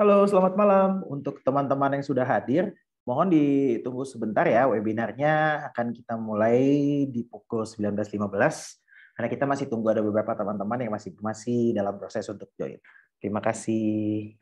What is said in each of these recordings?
Halo, selamat malam. Untuk teman-teman yang sudah hadir, mohon ditunggu sebentar ya webinarnya akan kita mulai di pukul 19.15 karena kita masih tunggu ada beberapa teman-teman yang masih masih dalam proses untuk join. Terima kasih.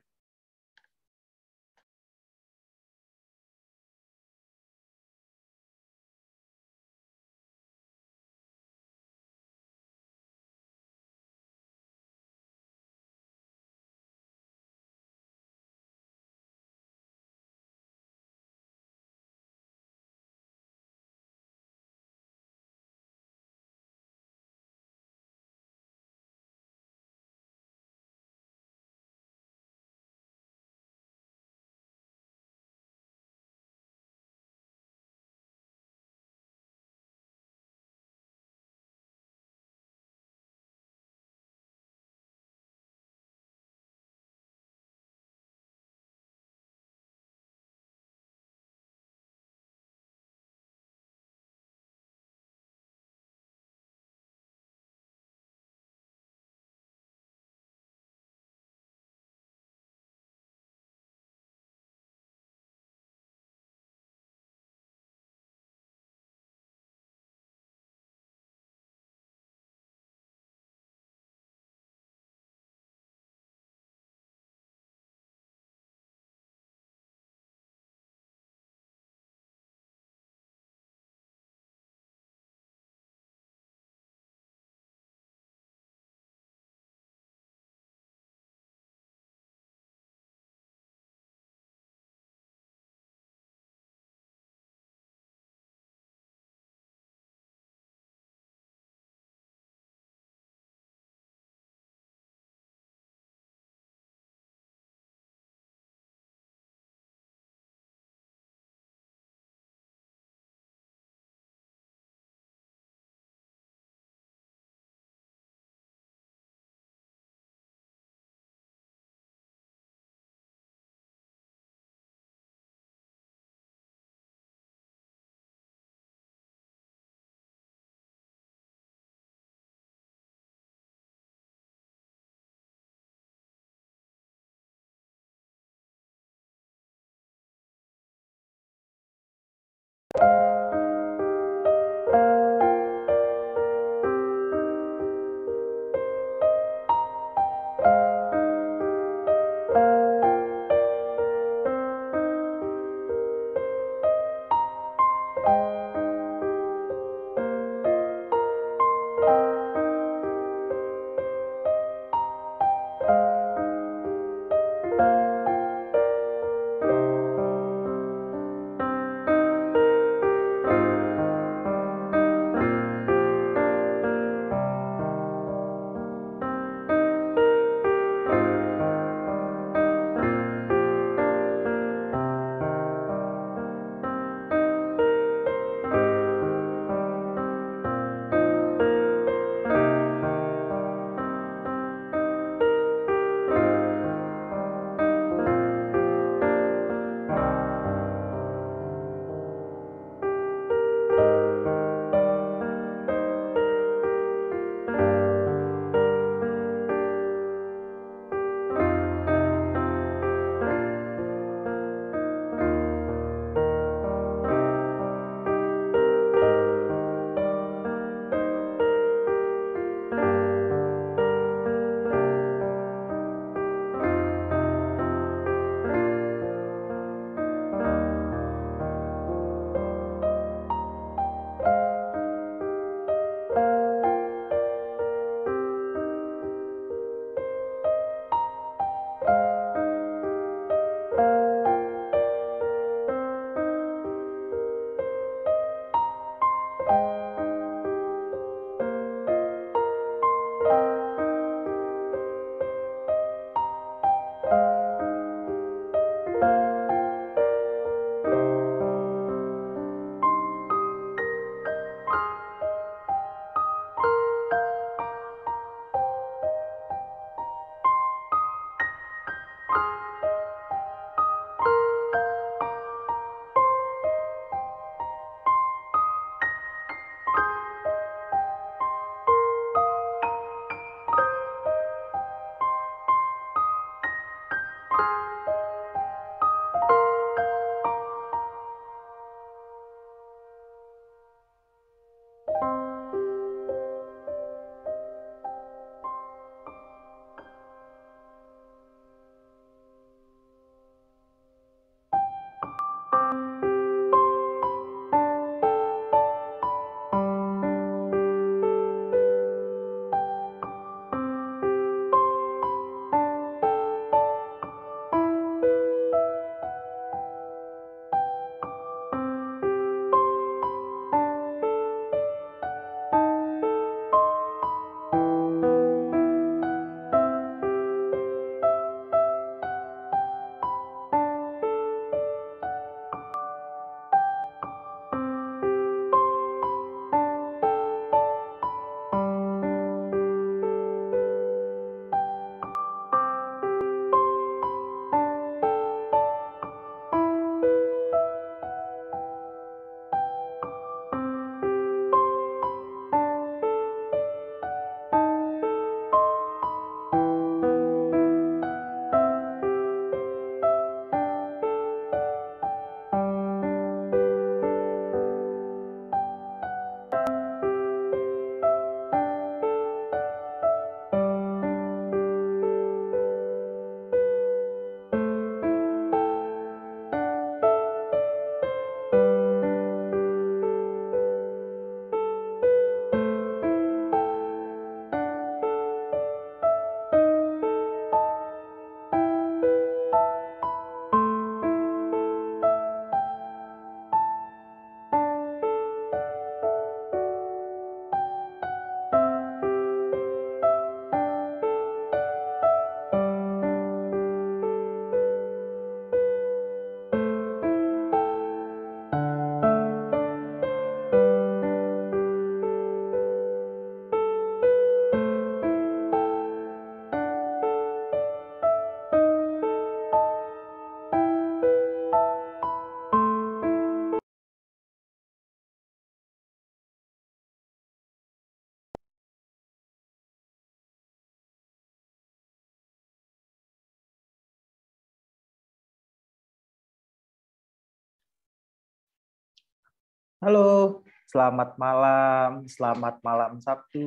Selamat malam, selamat malam Sabtu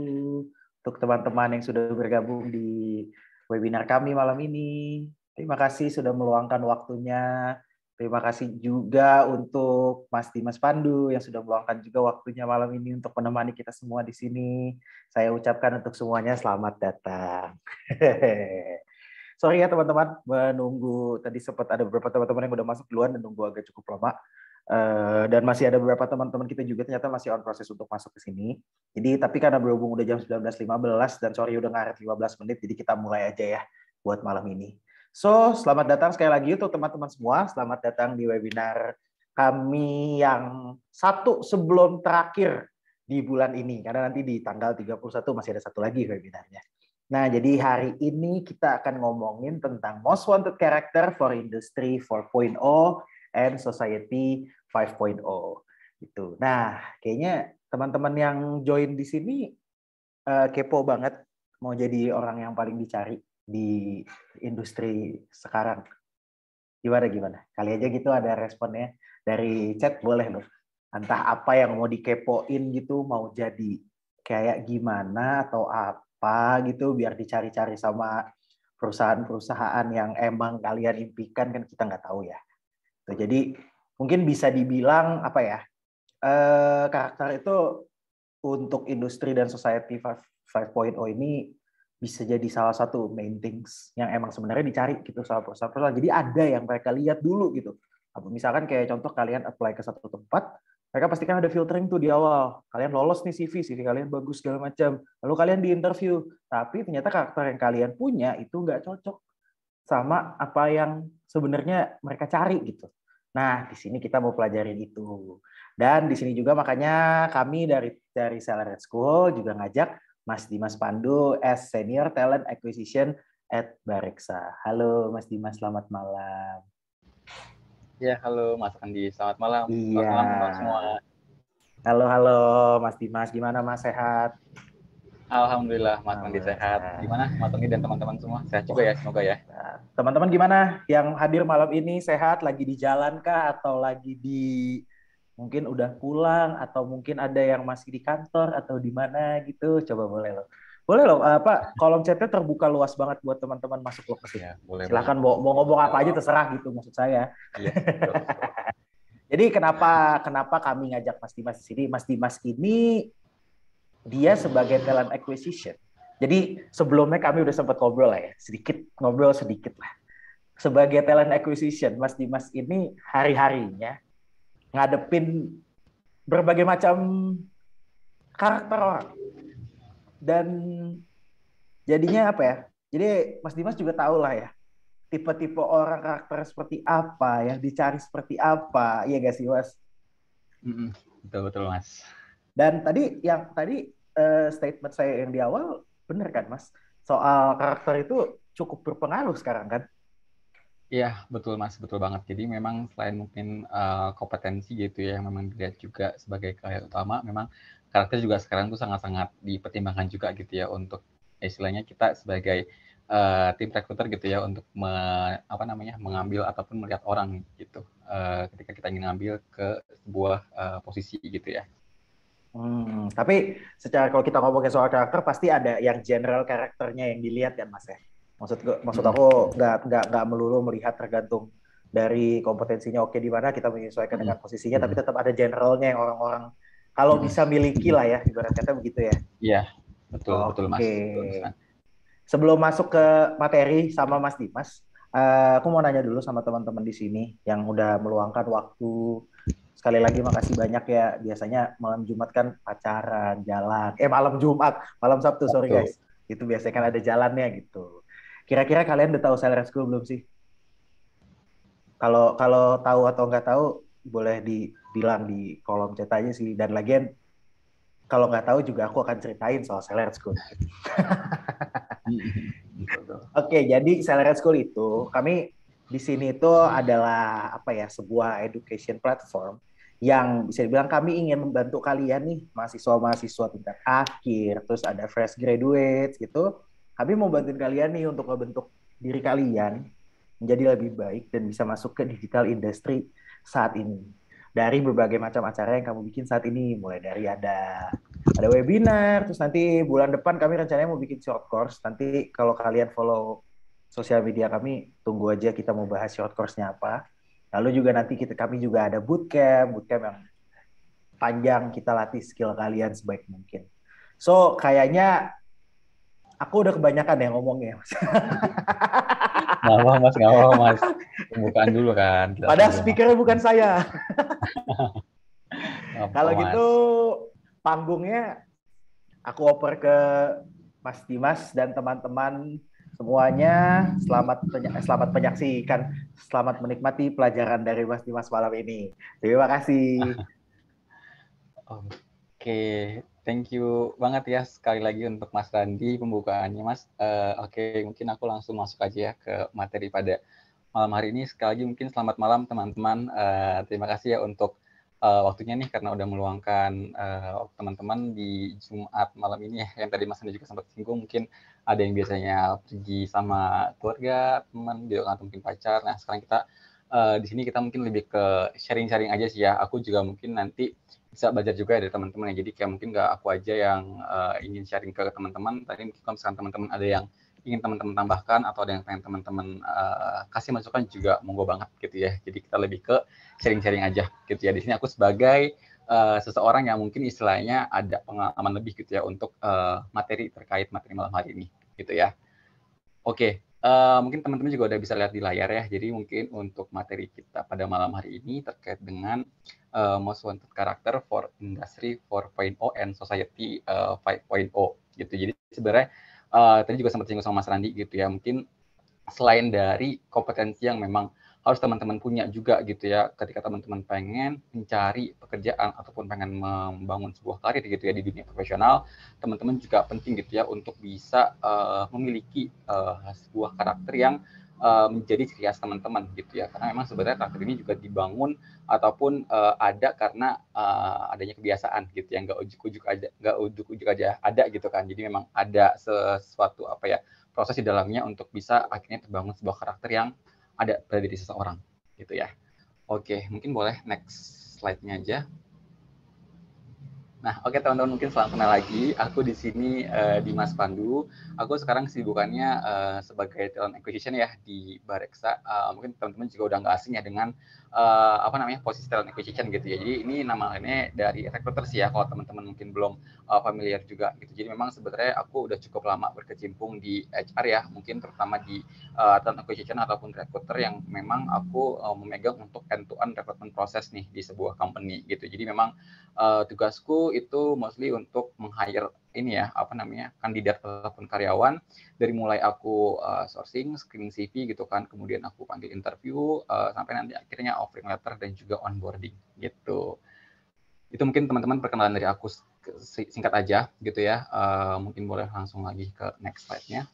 untuk teman-teman yang sudah bergabung di webinar kami malam ini. Terima kasih sudah meluangkan waktunya. Terima kasih juga untuk Mas Dimas Pandu yang sudah meluangkan juga waktunya malam ini untuk menemani kita semua di sini. Saya ucapkan untuk semuanya selamat datang. Sorry ya teman-teman, menunggu tadi sempat ada beberapa teman-teman yang udah masuk duluan dan nunggu agak cukup lama. Eh, dan masih ada beberapa teman-teman kita juga ternyata masih on proses untuk masuk ke sini. Jadi tapi karena berhubung udah jam 19.15 dan sorry udah ngaret 15 menit, jadi kita mulai aja ya buat malam ini. So, selamat datang sekali lagi untuk teman-teman semua. Selamat datang di webinar kami yang satu sebelum terakhir di bulan ini. Karena nanti di tanggal 31 masih ada satu lagi webinarnya. Nah, jadi hari ini kita akan ngomongin tentang Most Wanted Character for Industry 4.0 and Society 5.0 itu. Nah, kayaknya teman-teman yang join di sini uh, kepo banget mau jadi orang yang paling dicari di industri sekarang. Gimana gimana? Kali aja gitu ada responnya dari chat boleh loh. Entah apa yang mau dikepoin gitu mau jadi kayak gimana atau apa gitu biar dicari-cari sama perusahaan-perusahaan yang emang kalian impikan kan kita nggak tahu ya. Nah, jadi mungkin bisa dibilang apa ya uh, karakter itu untuk industri dan society 5.0 ini bisa jadi salah satu main things yang emang sebenarnya dicari gitu sama perusahaan-perusahaan. Jadi ada yang mereka lihat dulu gitu. Misalkan kayak contoh kalian apply ke satu tempat, mereka pastikan ada filtering tuh di awal. Kalian lolos nih CV, CV kalian bagus segala macam. Lalu kalian di interview, tapi ternyata karakter yang kalian punya itu nggak cocok sama apa yang sebenarnya mereka cari gitu. Nah, di sini kita mau pelajarin itu. Dan di sini juga makanya kami dari dari Seller School juga ngajak Mas Dimas Pandu as Senior Talent Acquisition at Bareksa. Halo Mas Dimas, selamat malam. Ya, halo Mas Andi, selamat malam. Iya. Selamat malam semua. Halo, halo Mas Dimas, gimana Mas sehat? Alhamdulillah Mas Mangdi sehat. Gimana Mas dan teman-teman semua? Sehat juga ya semoga ya. Nah, teman-teman gimana yang hadir malam ini sehat lagi di jalan kah atau lagi di mungkin udah pulang atau mungkin ada yang masih di kantor atau di mana gitu. Coba boleh loh. Boleh loh, apa eh, kolom chatnya terbuka luas banget buat teman-teman masuk loh ke sini. Ya, boleh. Silakan mau, mau ngomong apa aja iya. terserah gitu maksud saya. Ya, Jadi kenapa kenapa kami ngajak Mas Dimas di sini? Mas Dimas ini dia sebagai talent acquisition. Jadi sebelumnya kami udah sempat ngobrol lah ya, sedikit ngobrol sedikit lah. Sebagai talent acquisition, Mas Dimas ini hari-harinya ngadepin berbagai macam karakter orang. Dan jadinya apa ya? Jadi Mas Dimas juga tahu lah ya, tipe-tipe orang karakter seperti apa, yang dicari seperti apa, iya gak sih Mas? Betul-betul Mas. Dan tadi yang tadi uh, statement saya yang di awal benar kan, Mas? Soal karakter itu cukup berpengaruh sekarang kan? Iya, betul Mas, betul banget. Jadi memang selain mungkin uh, kompetensi gitu ya yang memang dilihat juga sebagai karya utama, memang karakter juga sekarang tuh sangat-sangat dipertimbangkan juga gitu ya untuk istilahnya kita sebagai uh, tim rekruter gitu ya untuk me, apa namanya mengambil ataupun melihat orang gitu uh, ketika kita ingin ngambil ke sebuah uh, posisi gitu ya Hmm, tapi secara kalau kita ngomongin soal karakter pasti ada yang general karakternya yang dilihat kan Mas ya. Maksud gua, maksud aku hmm. nggak nggak nggak melulu melihat tergantung dari kompetensinya oke di mana kita menyesuaikan dengan hmm. posisinya tapi hmm. tetap ada generalnya yang orang-orang kalau bisa miliki lah ya ibarat kata begitu ya. Iya, betul oh, betul Mas. Oke. Sebelum masuk ke materi sama Mas Dimas, uh, aku mau nanya dulu sama teman-teman di sini yang udah meluangkan waktu sekali lagi makasih banyak ya. Biasanya malam Jumat kan pacaran, jalan. Eh malam Jumat, malam Sabtu, sorry Betul. guys. Itu biasanya kan ada jalannya gitu. Kira-kira kalian udah tahu Seller School belum sih? Kalau kalau tahu atau nggak tahu boleh dibilang di kolom chat aja sih. Dan lagian kalau nggak tahu juga aku akan ceritain soal Seller School. Oke, okay, jadi Seller School itu kami di sini itu adalah apa ya sebuah education platform yang bisa dibilang kami ingin membantu kalian nih mahasiswa-mahasiswa tingkat akhir terus ada fresh graduate gitu kami mau bantuin kalian nih untuk membentuk diri kalian menjadi lebih baik dan bisa masuk ke digital industry saat ini dari berbagai macam acara yang kamu bikin saat ini mulai dari ada ada webinar terus nanti bulan depan kami rencananya mau bikin short course nanti kalau kalian follow sosial media kami tunggu aja kita mau bahas short course-nya apa. Lalu juga nanti kita kami juga ada bootcamp, bootcamp yang panjang kita latih skill kalian sebaik mungkin. So kayaknya aku udah kebanyakan ya ngomongnya. Nggak apa mas, nggak apa mas. Pembukaan dulu kan. Kita Padahal speakernya bukan saya. Kalau gitu panggungnya aku oper ke Mas Dimas dan teman-teman semuanya selamat eh, selamat menyaksikan selamat menikmati pelajaran dari Mas Dimas malam ini terima kasih oke thank you banget ya sekali lagi untuk Mas Randi pembukaannya Mas uh, oke okay. mungkin aku langsung masuk aja ya ke materi pada malam hari ini sekali lagi mungkin selamat malam teman-teman uh, terima kasih ya untuk uh, waktunya nih karena udah meluangkan teman-teman uh, teman di Jumat malam ini ya yang tadi Mas Andi juga sempat singgung mungkin ada yang biasanya pergi sama keluarga, teman gitu kan mungkin pacar. Nah, sekarang kita uh, di sini kita mungkin lebih ke sharing-sharing aja sih ya. Aku juga mungkin nanti bisa belajar juga ya dari teman-teman ya. Jadi kayak mungkin nggak aku aja yang uh, ingin sharing ke teman-teman. Tadi mungkin kalau misalkan teman-teman ada yang ingin teman-teman tambahkan atau ada yang pengen teman-teman uh, kasih masukan juga monggo banget gitu ya. Jadi kita lebih ke sharing-sharing aja gitu ya. Di sini aku sebagai Eh, seseorang yang mungkin istilahnya ada pengalaman lebih gitu ya untuk uh, materi terkait materi malam hari ini gitu ya. Oke, okay. uh, eh, mungkin teman-teman juga udah bisa lihat di layar ya. Jadi mungkin untuk materi kita pada malam hari ini terkait dengan uh, most wanted character for industry 4.0 and society uh, 5.0 gitu. Jadi sebenarnya uh, tadi juga sempat singgung sama Mas Randi gitu ya. Mungkin selain dari kompetensi yang memang harus teman-teman punya juga gitu ya ketika teman-teman pengen mencari pekerjaan ataupun pengen membangun sebuah karir gitu ya di dunia profesional teman-teman juga penting gitu ya untuk bisa uh, memiliki uh, sebuah karakter yang uh, menjadi ciri khas teman-teman gitu ya karena memang sebenarnya karakter ini juga dibangun ataupun uh, ada karena uh, adanya kebiasaan gitu ya nggak ujuk-ujuk aja nggak ujuk-ujuk aja ada gitu kan jadi memang ada sesuatu apa ya proses di dalamnya untuk bisa akhirnya terbangun sebuah karakter yang ada pada diri seseorang gitu ya. Oke, mungkin boleh next slide-nya aja. Nah, oke teman-teman mungkin selamat kenal lagi. Aku di sini uh, Dimas Pandu. Aku sekarang kesibukannya uh, sebagai talent acquisition ya di Bareksa. Uh, mungkin teman-teman juga udah nggak asing ya dengan uh, apa namanya posisi talent acquisition gitu ya. Jadi ini nama ini dari recruiter sih ya kalau teman-teman mungkin belum uh, familiar juga gitu. Jadi memang sebenarnya aku udah cukup lama berkecimpung di HR ya, mungkin terutama di uh, talent acquisition ataupun recruiter yang memang aku uh, memegang untuk end to end recruitment proses nih di sebuah company gitu. Jadi memang uh, tugasku itu mostly untuk meng-hire ini ya apa namanya kandidat ataupun karyawan dari mulai aku uh, sourcing, screening CV gitu kan, kemudian aku panggil interview uh, sampai nanti akhirnya offering letter dan juga onboarding gitu. Itu mungkin teman-teman perkenalan dari aku singkat aja gitu ya. Uh, mungkin boleh langsung lagi ke next slide-nya.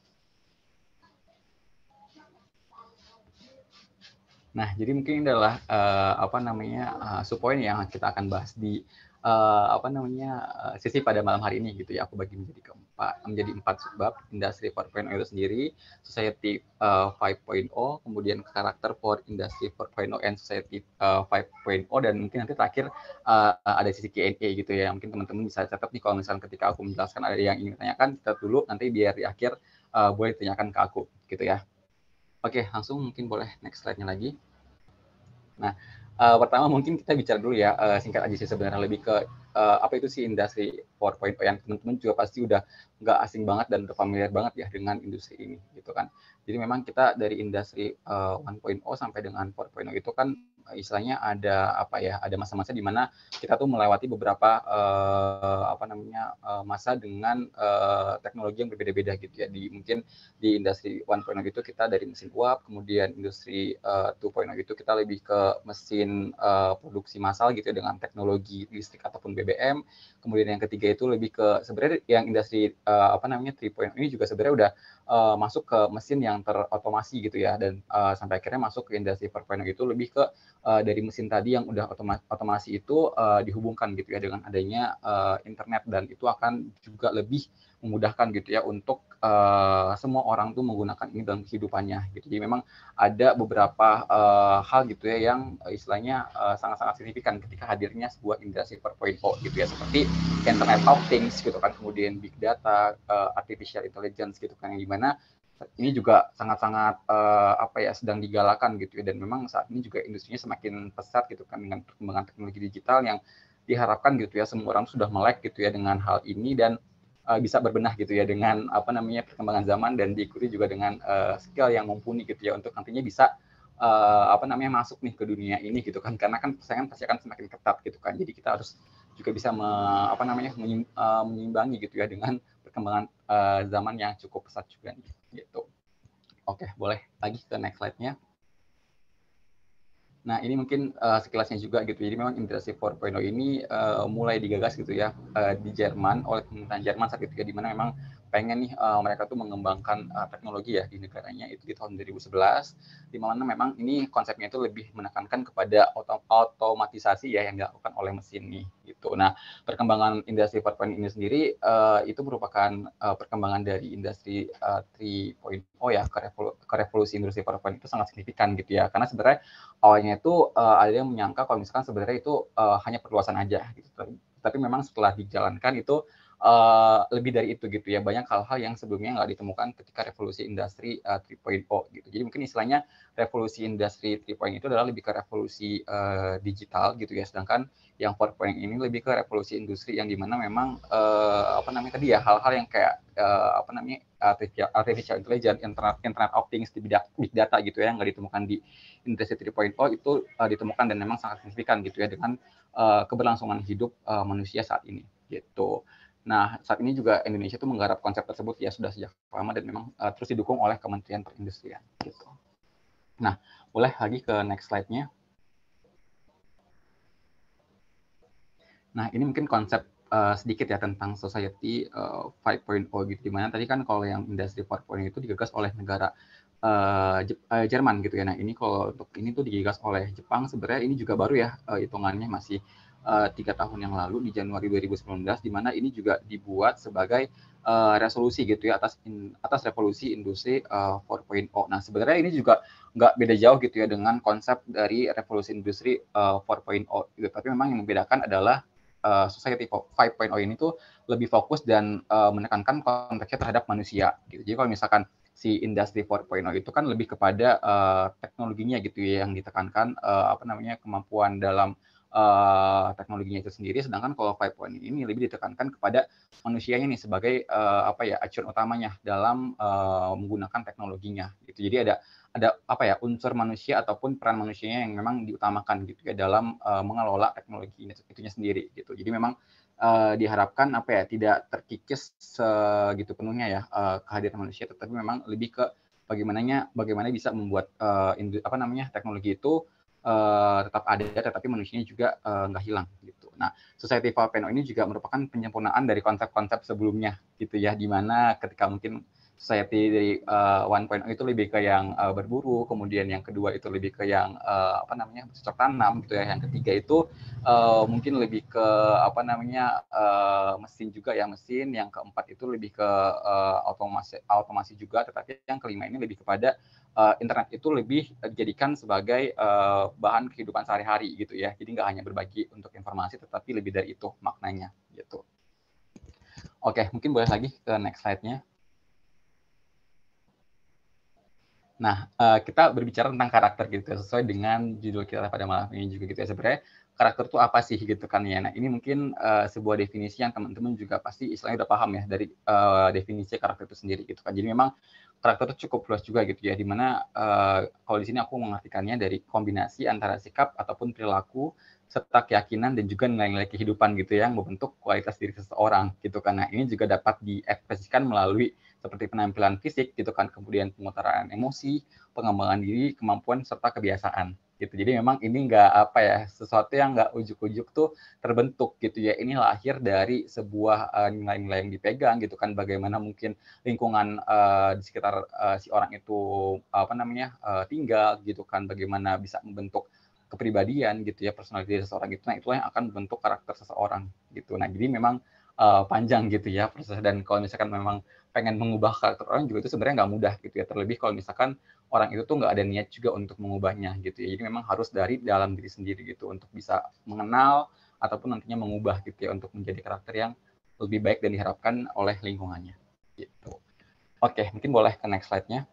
Nah, jadi mungkin adalah uh, apa namanya uh, subpoin yang kita akan bahas di uh, apa namanya uh, eh, sisi pada malam hari ini gitu ya aku bagi menjadi keempat menjadi empat sebab industri 4.0 itu sendiri society uh, eh, 5.0 kemudian karakter for industry 4.0 and society uh, 5.0 dan mungkin nanti terakhir uh, ada sisi Q&A gitu ya mungkin teman-teman bisa catat nih kalau misalnya ketika aku menjelaskan ada yang ingin tanyakan kita dulu nanti biar di akhir uh, boleh tanyakan ke aku gitu ya oke langsung mungkin boleh next slide-nya lagi nah uh, pertama mungkin kita bicara dulu ya uh, singkat aja sih sebenarnya lebih ke uh, apa itu sih industri 4.0 yang teman-teman juga pasti udah nggak asing banget dan udah familiar banget ya dengan industri ini gitu kan. Jadi memang kita dari industri uh, 1.0 sampai dengan 4.0 itu kan istilahnya ada apa ya ada masa-masa di mana kita tuh melewati beberapa uh, apa namanya uh, masa dengan uh, teknologi yang berbeda-beda gitu ya di mungkin di industri one point oh itu kita dari mesin uap kemudian industri uh, point oh itu kita lebih ke mesin uh, produksi massal gitu ya dengan teknologi listrik ataupun BBM kemudian yang ketiga itu lebih ke sebenarnya yang industri uh, apa namanya 3.0 ini juga sebenarnya udah uh, masuk ke mesin yang terotomasi gitu ya dan uh, sampai akhirnya masuk ke industri 4.0 itu lebih ke uh, dari mesin tadi yang udah otoma otomasi itu uh, dihubungkan gitu ya dengan adanya uh, internet dan itu akan juga lebih memudahkan gitu ya untuk uh, semua orang tuh menggunakan ini dalam kehidupannya gitu. Jadi memang ada beberapa uh, hal gitu ya yang istilahnya sangat-sangat uh, signifikan ketika hadirnya sebuah industri 4.0 gitu ya seperti internet of things gitu kan kemudian big data, uh, artificial intelligence gitu kan yang dimana ini juga sangat-sangat uh, apa ya sedang digalakan gitu ya dan memang saat ini juga industrinya semakin pesat gitu kan dengan perkembangan teknologi digital yang diharapkan gitu ya semua orang sudah melek gitu ya dengan hal ini dan uh, bisa berbenah gitu ya dengan apa namanya perkembangan zaman dan diikuti juga dengan uh, skill yang mumpuni gitu ya untuk nantinya bisa uh, apa namanya masuk nih ke dunia ini gitu kan karena kan persaingan pasti akan semakin ketat gitu kan jadi kita harus juga bisa me, apa namanya menyimbangi gitu ya dengan perkembangan uh, zaman yang cukup pesat juga nih gitu. Oke, boleh lagi ke next slide-nya. Nah, ini mungkin uh, eh, sekilasnya juga gitu. Jadi memang industri 4.0 ini uh, mulai digagas gitu ya uh, di Jerman oleh pemerintah Jerman saat itu, ya, di mana memang pengen nih uh, mereka tuh mengembangkan uh, teknologi ya di negaranya itu di tahun 2011 di mana memang ini konsepnya itu lebih menekankan kepada otom otomatisasi ya yang dilakukan oleh mesin nih gitu. Nah, perkembangan industri 4.0 ini sendiri uh, itu merupakan uh, perkembangan dari industri uh, 3.0 ya ke, revolu ke revolusi industri 4.0 itu sangat signifikan gitu ya. Karena sebenarnya awalnya itu uh, ada yang menyangka kalau misalkan sebenarnya itu uh, hanya perluasan aja gitu. Tapi memang setelah dijalankan itu Eh, lebih dari itu gitu ya banyak hal-hal yang sebelumnya nggak ditemukan ketika revolusi industri uh, eh, 3.0 gitu jadi mungkin istilahnya revolusi industri 3.0 itu adalah lebih ke revolusi uh, digital gitu ya sedangkan yang 4.0 ini lebih ke revolusi industri yang dimana memang uh, apa namanya tadi ya hal-hal yang kayak uh, apa namanya artificial, intelligence internet internet of things di bidang big data gitu ya yang nggak ditemukan di industri 3.0 itu uh, ditemukan dan memang sangat signifikan gitu ya dengan uh, keberlangsungan hidup uh, manusia saat ini gitu. Nah, saat ini juga Indonesia itu menggarap konsep tersebut ya sudah sejak lama dan memang uh, terus didukung oleh Kementerian Perindustrian gitu. Nah, boleh lagi ke next slide-nya. Nah, ini mungkin konsep uh, sedikit ya tentang Society uh, eh, 5.0 gitu. Dimana tadi kan kalau yang Industry 4.0 itu digagas oleh negara uh, Jerman gitu ya. Nah, ini kalau untuk ini tuh digagas oleh Jepang. Sebenarnya ini juga baru ya uh, hitungannya masih Eh, tiga tahun yang lalu di Januari 2019 di mana ini juga dibuat sebagai uh, resolusi gitu ya atas in, atas revolusi industri uh, 4.0. Nah sebenarnya ini juga nggak beda jauh gitu ya dengan konsep dari revolusi industri uh, 4.0. Gitu. Tapi memang yang membedakan adalah uh, society 5.0 ini tuh lebih fokus dan uh, menekankan konteksnya terhadap manusia. Gitu. Jadi kalau misalkan si industri 4.0 itu kan lebih kepada uh, teknologinya gitu ya yang ditekankan uh, apa namanya kemampuan dalam uh, teknologinya itu sendiri sedangkan kalau five point ini lebih ditekankan kepada manusianya nih sebagai uh, apa ya acuan utamanya dalam uh, menggunakan teknologinya gitu jadi ada ada apa ya unsur manusia ataupun peran manusianya yang memang diutamakan gitu ya dalam uh, mengelola teknologi itunya sendiri gitu jadi memang uh, diharapkan apa ya tidak terkikis segitu penuhnya ya uh, kehadiran manusia tetapi memang lebih ke bagaimananya bagaimana bisa membuat uh, apa namanya teknologi itu uh, tetap ada tetapi manusianya juga eh, nggak uh, hilang gitu. Nah, Society 4.0 ini juga merupakan penyempurnaan dari konsep-konsep sebelumnya gitu ya, dimana ketika mungkin society dari uh, 1.0 itu lebih ke yang uh, berburu, kemudian yang kedua itu lebih ke yang uh, apa namanya bercocok tanam gitu ya, yang ketiga itu uh, mungkin lebih ke apa namanya uh, mesin juga ya mesin, yang keempat itu lebih ke uh, otomasi otomasi juga, tetapi yang kelima ini lebih kepada uh, internet itu lebih dijadikan sebagai uh, bahan kehidupan sehari-hari gitu ya. Jadi nggak hanya berbagi untuk informasi, tetapi lebih dari itu maknanya gitu. Oke, okay, mungkin boleh lagi ke next slide-nya. Nah, eh, kita berbicara tentang karakter gitu, sesuai dengan judul kita pada malam ini juga gitu ya. Sebenarnya karakter itu apa sih gitu kan ya. Nah, ini mungkin uh, sebuah definisi yang teman-teman juga pasti istilahnya udah paham ya dari uh, definisi karakter itu sendiri gitu kan. Jadi memang karakter itu cukup luas juga gitu ya dimana uh, eh, kalau di sini aku mengartikannya dari kombinasi antara sikap ataupun perilaku serta keyakinan dan juga nilai-nilai kehidupan gitu ya, yang membentuk kualitas diri seseorang gitu karena ini juga dapat diekspresikan melalui seperti penampilan fisik gitu kan kemudian pemutaran emosi pengembangan diri kemampuan serta kebiasaan gitu jadi memang ini nggak apa ya sesuatu yang nggak ujuk-ujuk tuh terbentuk gitu ya ini lahir dari sebuah eh, nilai-nilai uh, yang dipegang gitu kan bagaimana mungkin lingkungan uh, di sekitar uh, si orang itu apa namanya uh, tinggal gitu kan bagaimana bisa membentuk kepribadian gitu ya personalitas seseorang gitu nah itulah yang akan membentuk karakter seseorang gitu nah jadi memang uh, panjang gitu ya proses dan kalau misalkan memang pengen mengubah karakter orang juga itu sebenarnya nggak mudah gitu ya terlebih kalau misalkan orang itu tuh nggak ada niat juga untuk mengubahnya gitu ya. Jadi memang harus dari dalam diri sendiri gitu untuk bisa mengenal ataupun nantinya mengubah gitu ya untuk menjadi karakter yang lebih baik dan diharapkan oleh lingkungannya gitu. Oke, mungkin boleh ke next slide-nya.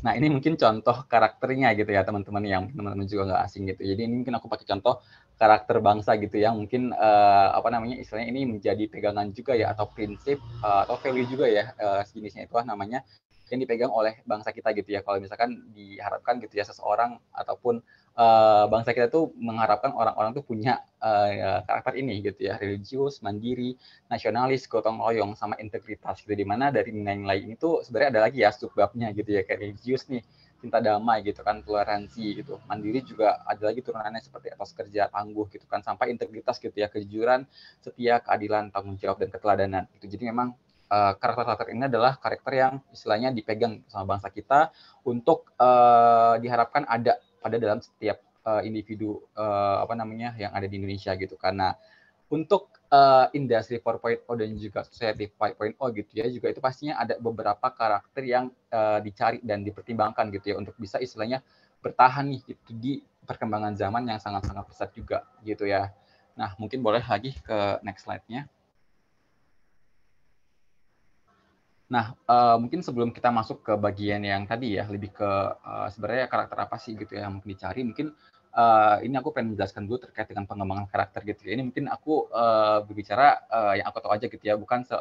Nah, ini mungkin contoh karakternya gitu ya teman-teman yang teman-teman juga nggak asing gitu. Jadi ini mungkin aku pakai contoh karakter bangsa gitu ya. Mungkin uh, apa namanya istilahnya ini menjadi pegangan juga ya atau prinsip uh, atau value juga ya uh, sejenisnya itu namanya yang dipegang oleh bangsa kita gitu ya. Kalau misalkan diharapkan gitu ya seseorang ataupun uh, bangsa kita tuh mengharapkan orang-orang tuh punya uh, karakter ini gitu ya, religius, mandiri, nasionalis, gotong royong sama integritas gitu. Dimana dari nilai-nilai ini tuh sebenarnya ada lagi ya subbabnya gitu ya kayak religius nih cinta damai gitu kan toleransi gitu mandiri juga ada lagi turunannya seperti atas kerja tangguh gitu kan sampai integritas gitu ya kejujuran setia keadilan tanggung jawab dan keteladanan itu jadi memang Eh, karakter karakter-karakter ini adalah karakter yang istilahnya dipegang sama bangsa kita untuk uh, diharapkan ada pada dalam setiap uh, individu uh, apa namanya yang ada di Indonesia gitu karena untuk uh, industri 4.0 dan juga society 5.0 gitu ya juga itu pastinya ada beberapa karakter yang uh, dicari dan dipertimbangkan gitu ya untuk bisa istilahnya bertahan nih gitu di perkembangan zaman yang sangat-sangat pesat juga gitu ya. Nah, mungkin boleh lagi ke next slide-nya. Nah, uh, mungkin sebelum kita masuk ke bagian yang tadi ya, lebih ke uh, sebenarnya karakter apa sih gitu ya, yang mungkin dicari, mungkin uh, ini aku pengen menjelaskan dulu terkait dengan pengembangan karakter gitu. ya. Ini mungkin aku uh, berbicara uh, yang aku tahu aja gitu ya, bukan se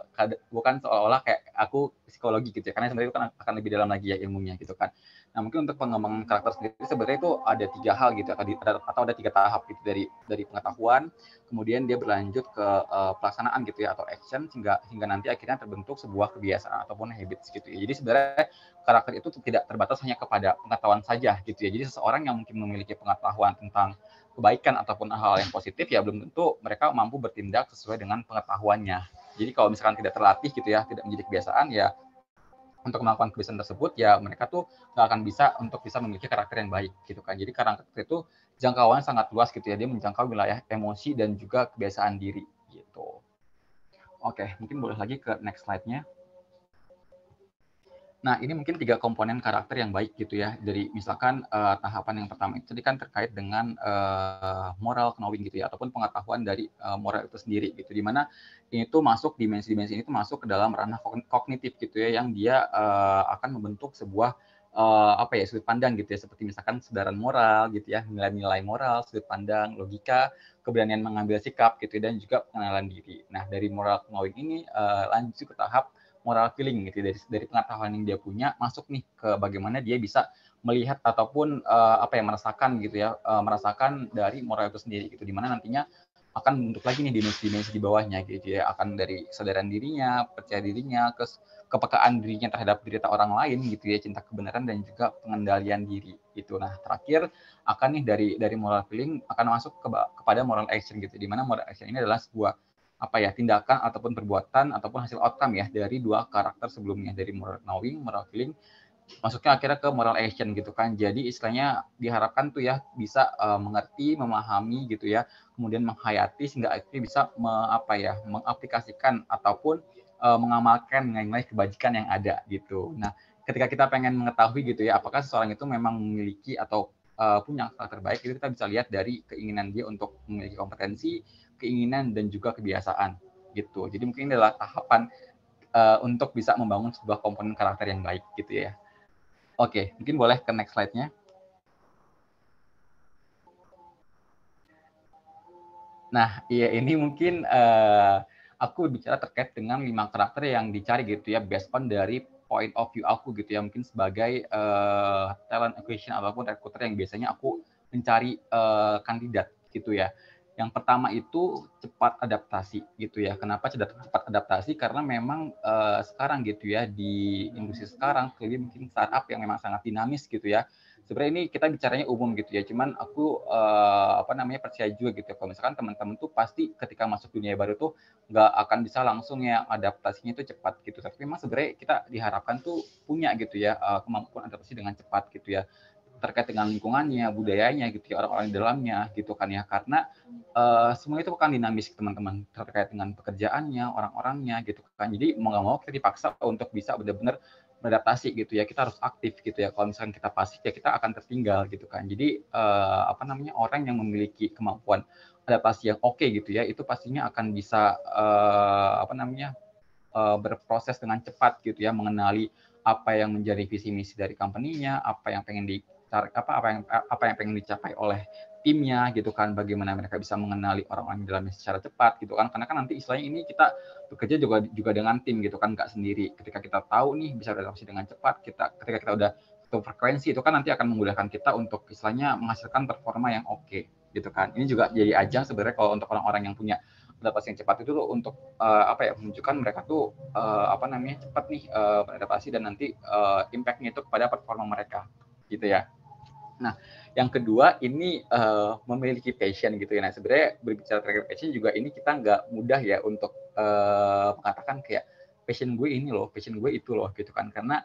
bukan seolah-olah kayak aku psikologi gitu ya, karena sebenarnya itu kan akan lebih dalam lagi ya ilmunya gitu kan. Nah mungkin untuk pengembangan karakter sendiri sebenarnya itu ada tiga hal gitu atau, ada, tiga tahap gitu dari dari pengetahuan, kemudian dia berlanjut ke uh, pelaksanaan gitu ya atau action hingga hingga nanti akhirnya terbentuk sebuah kebiasaan ataupun habit gitu ya. Jadi sebenarnya karakter itu tidak terbatas hanya kepada pengetahuan saja gitu ya. Jadi seseorang yang mungkin memiliki pengetahuan tentang kebaikan ataupun hal yang positif ya belum tentu mereka mampu bertindak sesuai dengan pengetahuannya. Jadi kalau misalkan tidak terlatih gitu ya, tidak menjadi kebiasaan ya untuk melakukan kebiasaan tersebut ya mereka tuh nggak akan bisa untuk bisa memiliki karakter yang baik gitu kan jadi karakter itu jangkauannya sangat luas gitu ya dia menjangkau wilayah emosi dan juga kebiasaan diri gitu oke mungkin boleh lagi ke next slide-nya Nah, ini mungkin tiga komponen karakter yang baik gitu ya. Dari misalkan uh, tahapan yang pertama itu kan terkait dengan uh, moral knowing gitu ya, ataupun pengetahuan dari uh, moral itu sendiri gitu. Dimana ini tuh masuk dimensi-dimensi ini tuh masuk ke dalam ranah kognitif gitu ya, yang dia uh, akan membentuk sebuah uh, apa ya sudut pandang gitu ya, seperti misalkan sedaran moral gitu ya, nilai-nilai moral, sudut pandang, logika, keberanian mengambil sikap gitu ya, dan juga pengenalan diri. Nah, dari moral knowing ini uh, lanjut ke tahap moral feeling gitu dari dari pengetahuan yang dia punya masuk nih ke bagaimana dia bisa melihat ataupun uh, apa yang merasakan gitu ya uh, merasakan dari moral itu sendiri gitu dimana nantinya akan untuk lagi nih dimensi-dimensi di bawahnya gitu ya akan dari kesadaran dirinya percaya dirinya ke kepekaan dirinya terhadap diri orang lain gitu ya cinta kebenaran dan juga pengendalian diri gitu nah terakhir akan nih dari dari moral feeling akan masuk ke, kepada moral action gitu dimana moral action ini adalah sebuah apa ya tindakan ataupun perbuatan ataupun hasil outcome ya dari dua karakter sebelumnya dari moral knowing, moral feeling masuknya akhirnya ke moral action gitu kan. Jadi istilahnya diharapkan tuh ya bisa uh, mengerti, memahami gitu ya, kemudian menghayati sehingga akhirnya bisa me, apa ya, mengaplikasikan ataupun uh, mengamalkan nilai-nilai kebajikan yang ada gitu. Nah, ketika kita pengen mengetahui gitu ya, apakah seseorang itu memang memiliki atau uh, punya karakter baik itu kita bisa lihat dari keinginan dia untuk memiliki kompetensi, keinginan dan juga kebiasaan gitu. Jadi mungkin ini adalah tahapan uh, untuk bisa membangun sebuah komponen karakter yang baik gitu ya. Oke, mungkin boleh ke next slide-nya. Nah, iya ini mungkin uh, aku bicara terkait dengan lima karakter yang dicari gitu ya, based on dari point of view aku gitu ya, mungkin sebagai uh, talent acquisition ataupun recruiter yang biasanya aku mencari uh, kandidat gitu ya. Yang pertama itu cepat adaptasi gitu ya. Kenapa cepat adaptasi? Karena memang uh, sekarang gitu ya di industri sekarang terlebih mungkin startup yang memang sangat dinamis gitu ya. Sebenarnya ini kita bicaranya umum gitu ya. Cuman aku uh, apa namanya percaya juga gitu. Ya. Kalau misalkan teman-teman tuh pasti ketika masuk dunia baru tuh nggak akan bisa langsung ya adaptasinya itu cepat gitu. Tapi memang sebenarnya kita diharapkan tuh punya gitu ya uh, kemampuan adaptasi dengan cepat gitu ya terkait dengan lingkungannya, budayanya gitu ya, orang-orang di dalamnya gitu kan ya. Karena uh, semua itu kan dinamis teman-teman terkait dengan pekerjaannya, orang-orangnya gitu kan. Jadi mau nggak mau kita dipaksa untuk bisa benar-benar beradaptasi gitu ya kita harus aktif gitu ya kalau misalkan kita pasif ya kita akan tertinggal gitu kan jadi eh, apa namanya orang yang memiliki kemampuan adaptasi yang oke okay, gitu ya itu pastinya akan bisa eh, apa namanya eh, berproses dengan cepat gitu ya mengenali apa yang menjadi visi misi dari company-nya apa yang pengen di apa apa yang apa yang pengen dicapai oleh timnya gitu kan bagaimana mereka bisa mengenali orang-orang di dalamnya secara cepat gitu kan karena kan nanti istilahnya ini kita bekerja juga juga dengan tim gitu kan nggak sendiri ketika kita tahu nih bisa beradaptasi dengan cepat kita ketika kita udah satu frekuensi itu kan nanti akan memudahkan kita untuk istilahnya menghasilkan performa yang oke okay, gitu kan ini juga jadi ajang sebenarnya kalau untuk orang-orang yang punya adaptasi yang cepat itu tuh untuk uh, apa ya menunjukkan mereka tuh uh, apa namanya cepat nih uh, beradaptasi dan nanti uh, impactnya itu kepada performa mereka gitu ya Nah, yang kedua ini uh, memiliki passion gitu ya. Nah, sebenarnya berbicara terkait passion juga ini kita nggak mudah ya untuk uh, mengatakan kayak passion gue ini loh, passion gue itu loh gitu kan. Karena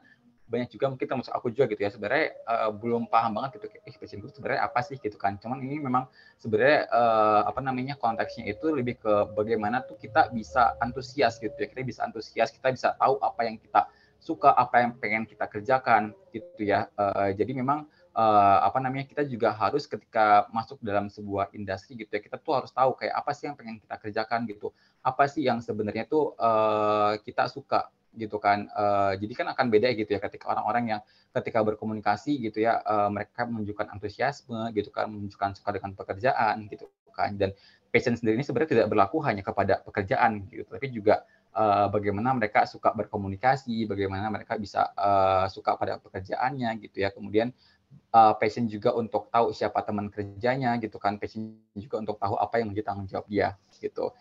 banyak juga mungkin termasuk aku juga gitu ya sebenarnya uh, belum paham banget gitu eh passion gue sebenarnya apa sih gitu kan cuman ini memang sebenarnya uh, apa namanya konteksnya itu lebih ke bagaimana tuh kita bisa antusias gitu ya kita bisa antusias kita bisa tahu apa yang kita suka apa yang pengen kita kerjakan gitu ya uh, jadi memang uh, apa namanya kita juga harus ketika masuk dalam sebuah industri gitu ya kita tuh harus tahu kayak apa sih yang pengen kita kerjakan gitu apa sih yang sebenarnya tuh uh, kita suka gitu kan uh, jadi kan akan beda gitu ya ketika orang-orang yang ketika berkomunikasi gitu ya uh, mereka menunjukkan antusiasme gitu kan menunjukkan suka dengan pekerjaan gitu kan dan passion sendiri ini sebenarnya tidak berlaku hanya kepada pekerjaan gitu tapi juga uh, bagaimana mereka suka berkomunikasi, bagaimana mereka bisa uh, suka pada pekerjaannya gitu ya. Kemudian uh, passion juga untuk tahu siapa teman kerjanya gitu kan passion juga untuk tahu apa yang menjadi tanggung jawab dia gitu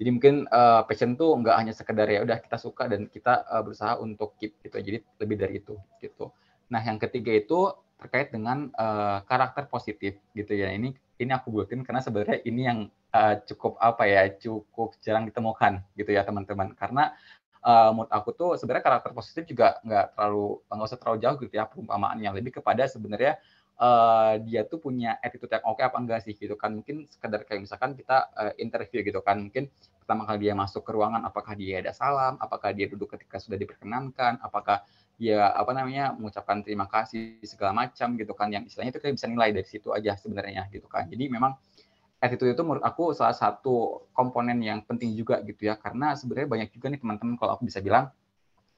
jadi mungkin uh, passion tuh nggak hanya sekedar ya udah kita suka dan kita uh, berusaha untuk keep gitu jadi lebih dari itu gitu nah yang ketiga itu terkait dengan uh, karakter positif gitu ya ini ini aku buatin karena sebenarnya ini yang uh, cukup apa ya cukup jarang ditemukan gitu ya teman-teman karena uh, eh, mood aku tuh sebenarnya karakter positif juga nggak terlalu nggak usah terlalu jauh gitu ya perumpamaannya lebih kepada sebenarnya Uh, dia tuh punya attitude yang oke okay apa enggak sih gitu kan mungkin sekedar kayak misalkan kita uh, interview gitu kan mungkin pertama kali dia masuk ke ruangan apakah dia ada salam apakah dia duduk ketika sudah diperkenankan apakah dia apa namanya mengucapkan terima kasih segala macam gitu kan yang istilahnya itu kayak bisa nilai dari situ aja sebenarnya gitu kan jadi memang attitude itu menurut aku salah satu komponen yang penting juga gitu ya karena sebenarnya banyak juga nih teman-teman kalau aku bisa bilang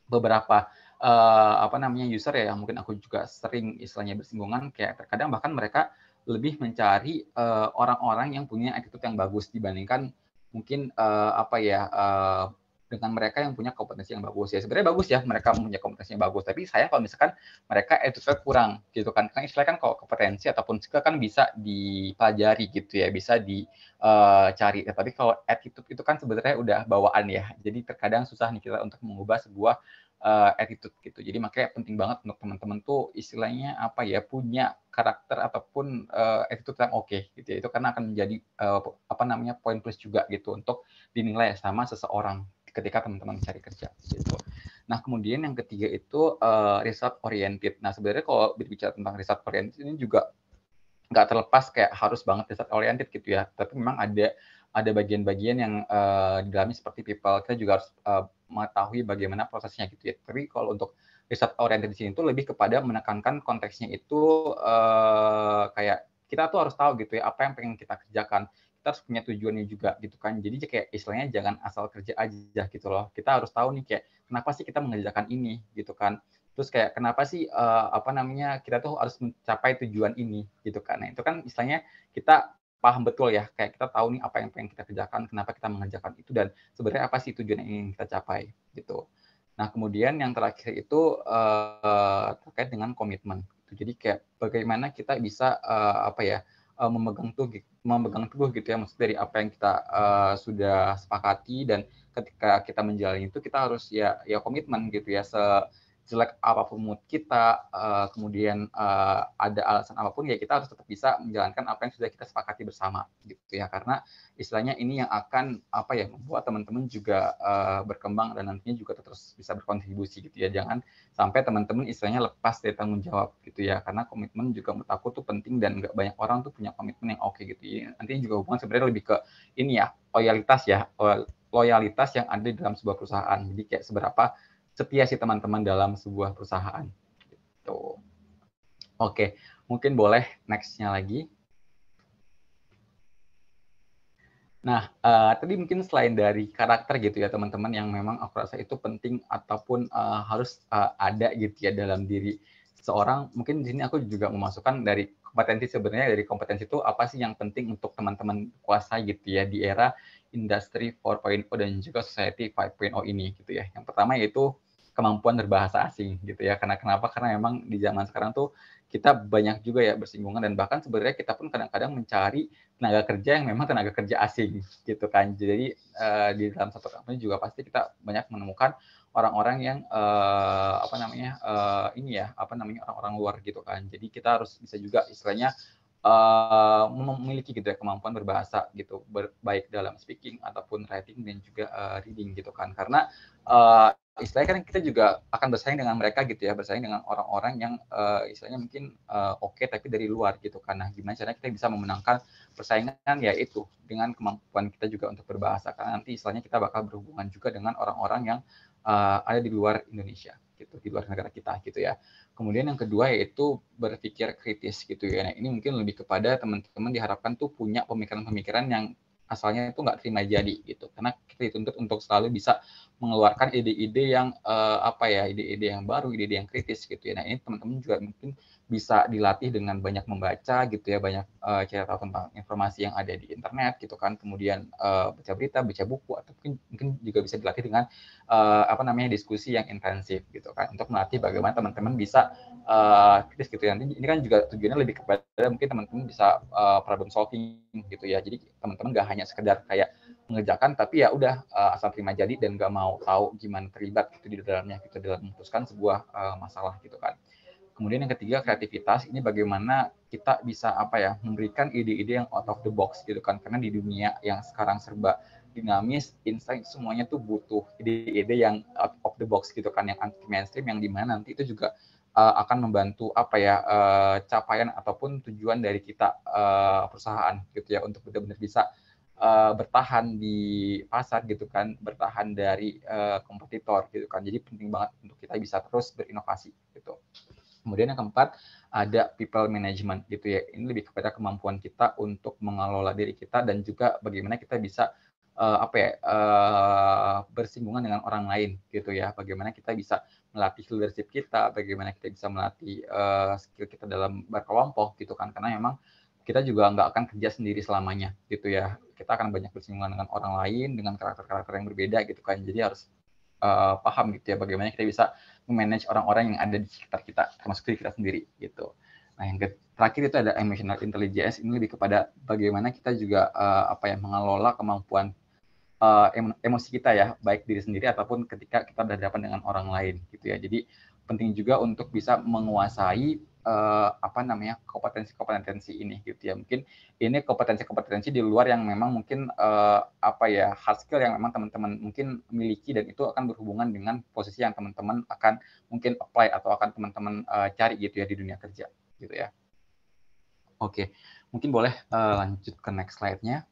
beberapa uh, apa namanya user ya yang mungkin aku juga sering istilahnya bersinggungan kayak terkadang bahkan mereka lebih mencari eh, orang-orang uh, yang punya attitude yang bagus dibandingkan mungkin uh, apa ya uh, dengan mereka yang punya kompetensi yang bagus ya sebenarnya bagus ya mereka punya kompetensi yang bagus tapi saya kalau misalkan mereka attitude kurang gitu kan karena istilahnya kan kalau kompetensi ataupun skill kan bisa dipelajari gitu ya bisa dicari eh, uh, ya, tapi kalau attitude itu kan sebenarnya udah bawaan ya jadi terkadang susah nih kita untuk mengubah sebuah uh, attitude gitu jadi makanya penting banget untuk teman-teman tuh istilahnya apa ya punya karakter ataupun uh, attitude yang oke okay, gitu ya. itu karena akan menjadi uh, apa namanya point plus juga gitu untuk dinilai sama seseorang ketika teman-teman mencari kerja gitu. Nah kemudian yang ketiga itu uh, eh, result oriented. Nah sebenarnya kalau berbicara tentang result oriented ini juga nggak terlepas kayak harus banget result oriented gitu ya. Tapi memang ada ada bagian-bagian yang uh, di dalamnya seperti people kita juga harus uh, mengetahui bagaimana prosesnya gitu ya. Tapi kalau untuk riset oriented di sini itu lebih kepada menekankan konteksnya itu uh, kayak kita tuh harus tahu gitu ya apa yang pengen kita kerjakan kita harus punya tujuannya juga gitu kan jadi kayak istilahnya jangan asal kerja aja gitu loh kita harus tahu nih kayak kenapa sih kita mengerjakan ini gitu kan terus kayak kenapa sih uh, apa namanya kita tuh harus mencapai tujuan ini gitu kan nah itu kan istilahnya kita paham betul ya kayak kita tahu nih apa yang pengen kita kerjakan kenapa kita mengerjakan itu dan sebenarnya apa sih tujuan yang ingin kita capai gitu nah kemudian yang terakhir itu uh, terkait dengan komitmen jadi kayak bagaimana kita bisa uh, apa ya uh, memegang teguh memegang teguh gitu ya maksud dari apa yang kita uh, sudah sepakati dan ketika kita menjalani itu kita harus ya ya komitmen gitu ya se jelek apapun mood kita, uh, kemudian uh, ada alasan apapun ya kita harus tetap bisa menjalankan apa yang sudah kita sepakati bersama gitu ya karena istilahnya ini yang akan apa ya membuat teman-teman juga uh, berkembang dan nantinya juga terus bisa berkontribusi gitu ya jangan sampai teman-teman istilahnya lepas dari tanggung jawab gitu ya karena komitmen juga menurut aku tuh penting dan nggak banyak orang tuh punya komitmen yang oke okay, gitu ya nantinya juga hubungan sebenarnya lebih ke ini ya loyalitas ya loyalitas yang ada di dalam sebuah perusahaan jadi kayak seberapa setia sih teman-teman dalam sebuah perusahaan. Gitu. Oke, mungkin boleh next-nya lagi. Nah, uh, tadi mungkin selain dari karakter gitu ya teman-teman yang memang aku rasa itu penting ataupun uh, harus uh, ada gitu ya dalam diri seorang, mungkin di sini aku juga memasukkan dari kompetensi sebenarnya dari kompetensi itu apa sih yang penting untuk teman-teman kuasa gitu ya di era industri 4.0 dan juga society 5.0 ini gitu ya. Yang pertama yaitu kemampuan berbahasa asing gitu ya. Karena kenapa? Karena memang di zaman sekarang tuh kita banyak juga ya bersinggungan dan bahkan sebenarnya kita pun kadang-kadang mencari tenaga kerja yang memang tenaga kerja asing gitu kan. Jadi uh, di dalam satu company juga pasti kita banyak menemukan orang-orang yang uh, apa namanya uh, ini ya apa namanya orang-orang luar gitu kan jadi kita harus bisa juga istilahnya uh, memiliki gitu ya kemampuan berbahasa gitu ber, baik dalam speaking ataupun writing dan juga uh, reading gitu kan karena uh, istilahnya kan kita juga akan bersaing dengan mereka gitu ya bersaing dengan orang-orang yang uh, istilahnya mungkin uh, oke okay, tapi dari luar gitu kan nah gimana caranya kita bisa memenangkan persaingan yaitu dengan kemampuan kita juga untuk berbahasa karena nanti istilahnya kita bakal berhubungan juga dengan orang-orang yang uh, ada di luar Indonesia gitu di luar negara kita gitu ya kemudian yang kedua yaitu berpikir kritis gitu ya nah, ini mungkin lebih kepada teman-teman diharapkan tuh punya pemikiran-pemikiran yang asalnya itu nggak terima jadi gitu karena kita dituntut untuk selalu bisa mengeluarkan ide-ide yang uh, apa ya ide-ide yang baru ide-ide yang kritis gitu ya nah ini teman-teman juga mungkin bisa dilatih dengan banyak membaca gitu ya banyak uh, eh, cerita tentang informasi yang ada di internet gitu kan kemudian uh, baca berita baca buku atau mungkin, mungkin juga bisa dilatih dengan uh, apa namanya diskusi yang intensif gitu kan untuk melatih bagaimana teman-teman bisa uh, gitu ya ini kan juga tujuannya lebih kepada mungkin teman-teman bisa uh, problem solving gitu ya jadi teman-teman gak hanya sekedar kayak mengerjakan tapi ya udah uh, asal terima jadi dan gak mau tahu gimana terlibat gitu di dalamnya gitu dalam memutuskan sebuah uh, masalah gitu kan Kemudian yang ketiga kreativitas ini bagaimana kita bisa apa ya memberikan ide-ide yang out of the box gitu kan karena di dunia yang sekarang serba dinamis, insight semuanya tuh butuh ide-ide yang out of the box gitu kan yang anti mainstream yang dimana nanti itu juga uh, akan membantu apa ya uh, capaian ataupun tujuan dari kita uh, perusahaan gitu ya untuk benar-benar bisa uh, bertahan di pasar gitu kan bertahan dari uh, kompetitor gitu kan jadi penting banget untuk kita bisa terus berinovasi gitu. Kemudian yang keempat ada people management gitu ya. Ini lebih kepada kemampuan kita untuk mengelola diri kita dan juga bagaimana kita bisa uh, apa ya uh, bersinggungan dengan orang lain gitu ya. Bagaimana kita bisa melatih leadership kita, bagaimana kita bisa melatih uh, skill kita dalam berkelompok gitu kan. Karena memang kita juga nggak akan kerja sendiri selamanya gitu ya. Kita akan banyak bersinggungan dengan orang lain dengan karakter-karakter yang berbeda gitu kan. Jadi harus uh, paham gitu ya bagaimana kita bisa memanage orang-orang yang ada di sekitar kita, termasuk diri kita sendiri gitu. Nah, yang terakhir itu ada emotional intelligence. Ini lebih kepada bagaimana kita juga uh, apa yang mengelola kemampuan uh, emosi kita ya, baik diri sendiri ataupun ketika kita berhadapan dengan orang lain gitu ya. Jadi penting juga untuk bisa menguasai uh, apa namanya kompetensi-kompetensi ini gitu ya mungkin ini kompetensi-kompetensi di luar yang memang mungkin uh, apa ya hard skill yang memang teman-teman mungkin miliki dan itu akan berhubungan dengan posisi yang teman-teman akan mungkin apply atau akan teman-teman uh, cari gitu ya di dunia kerja gitu ya oke mungkin boleh uh, lanjut ke next slide-nya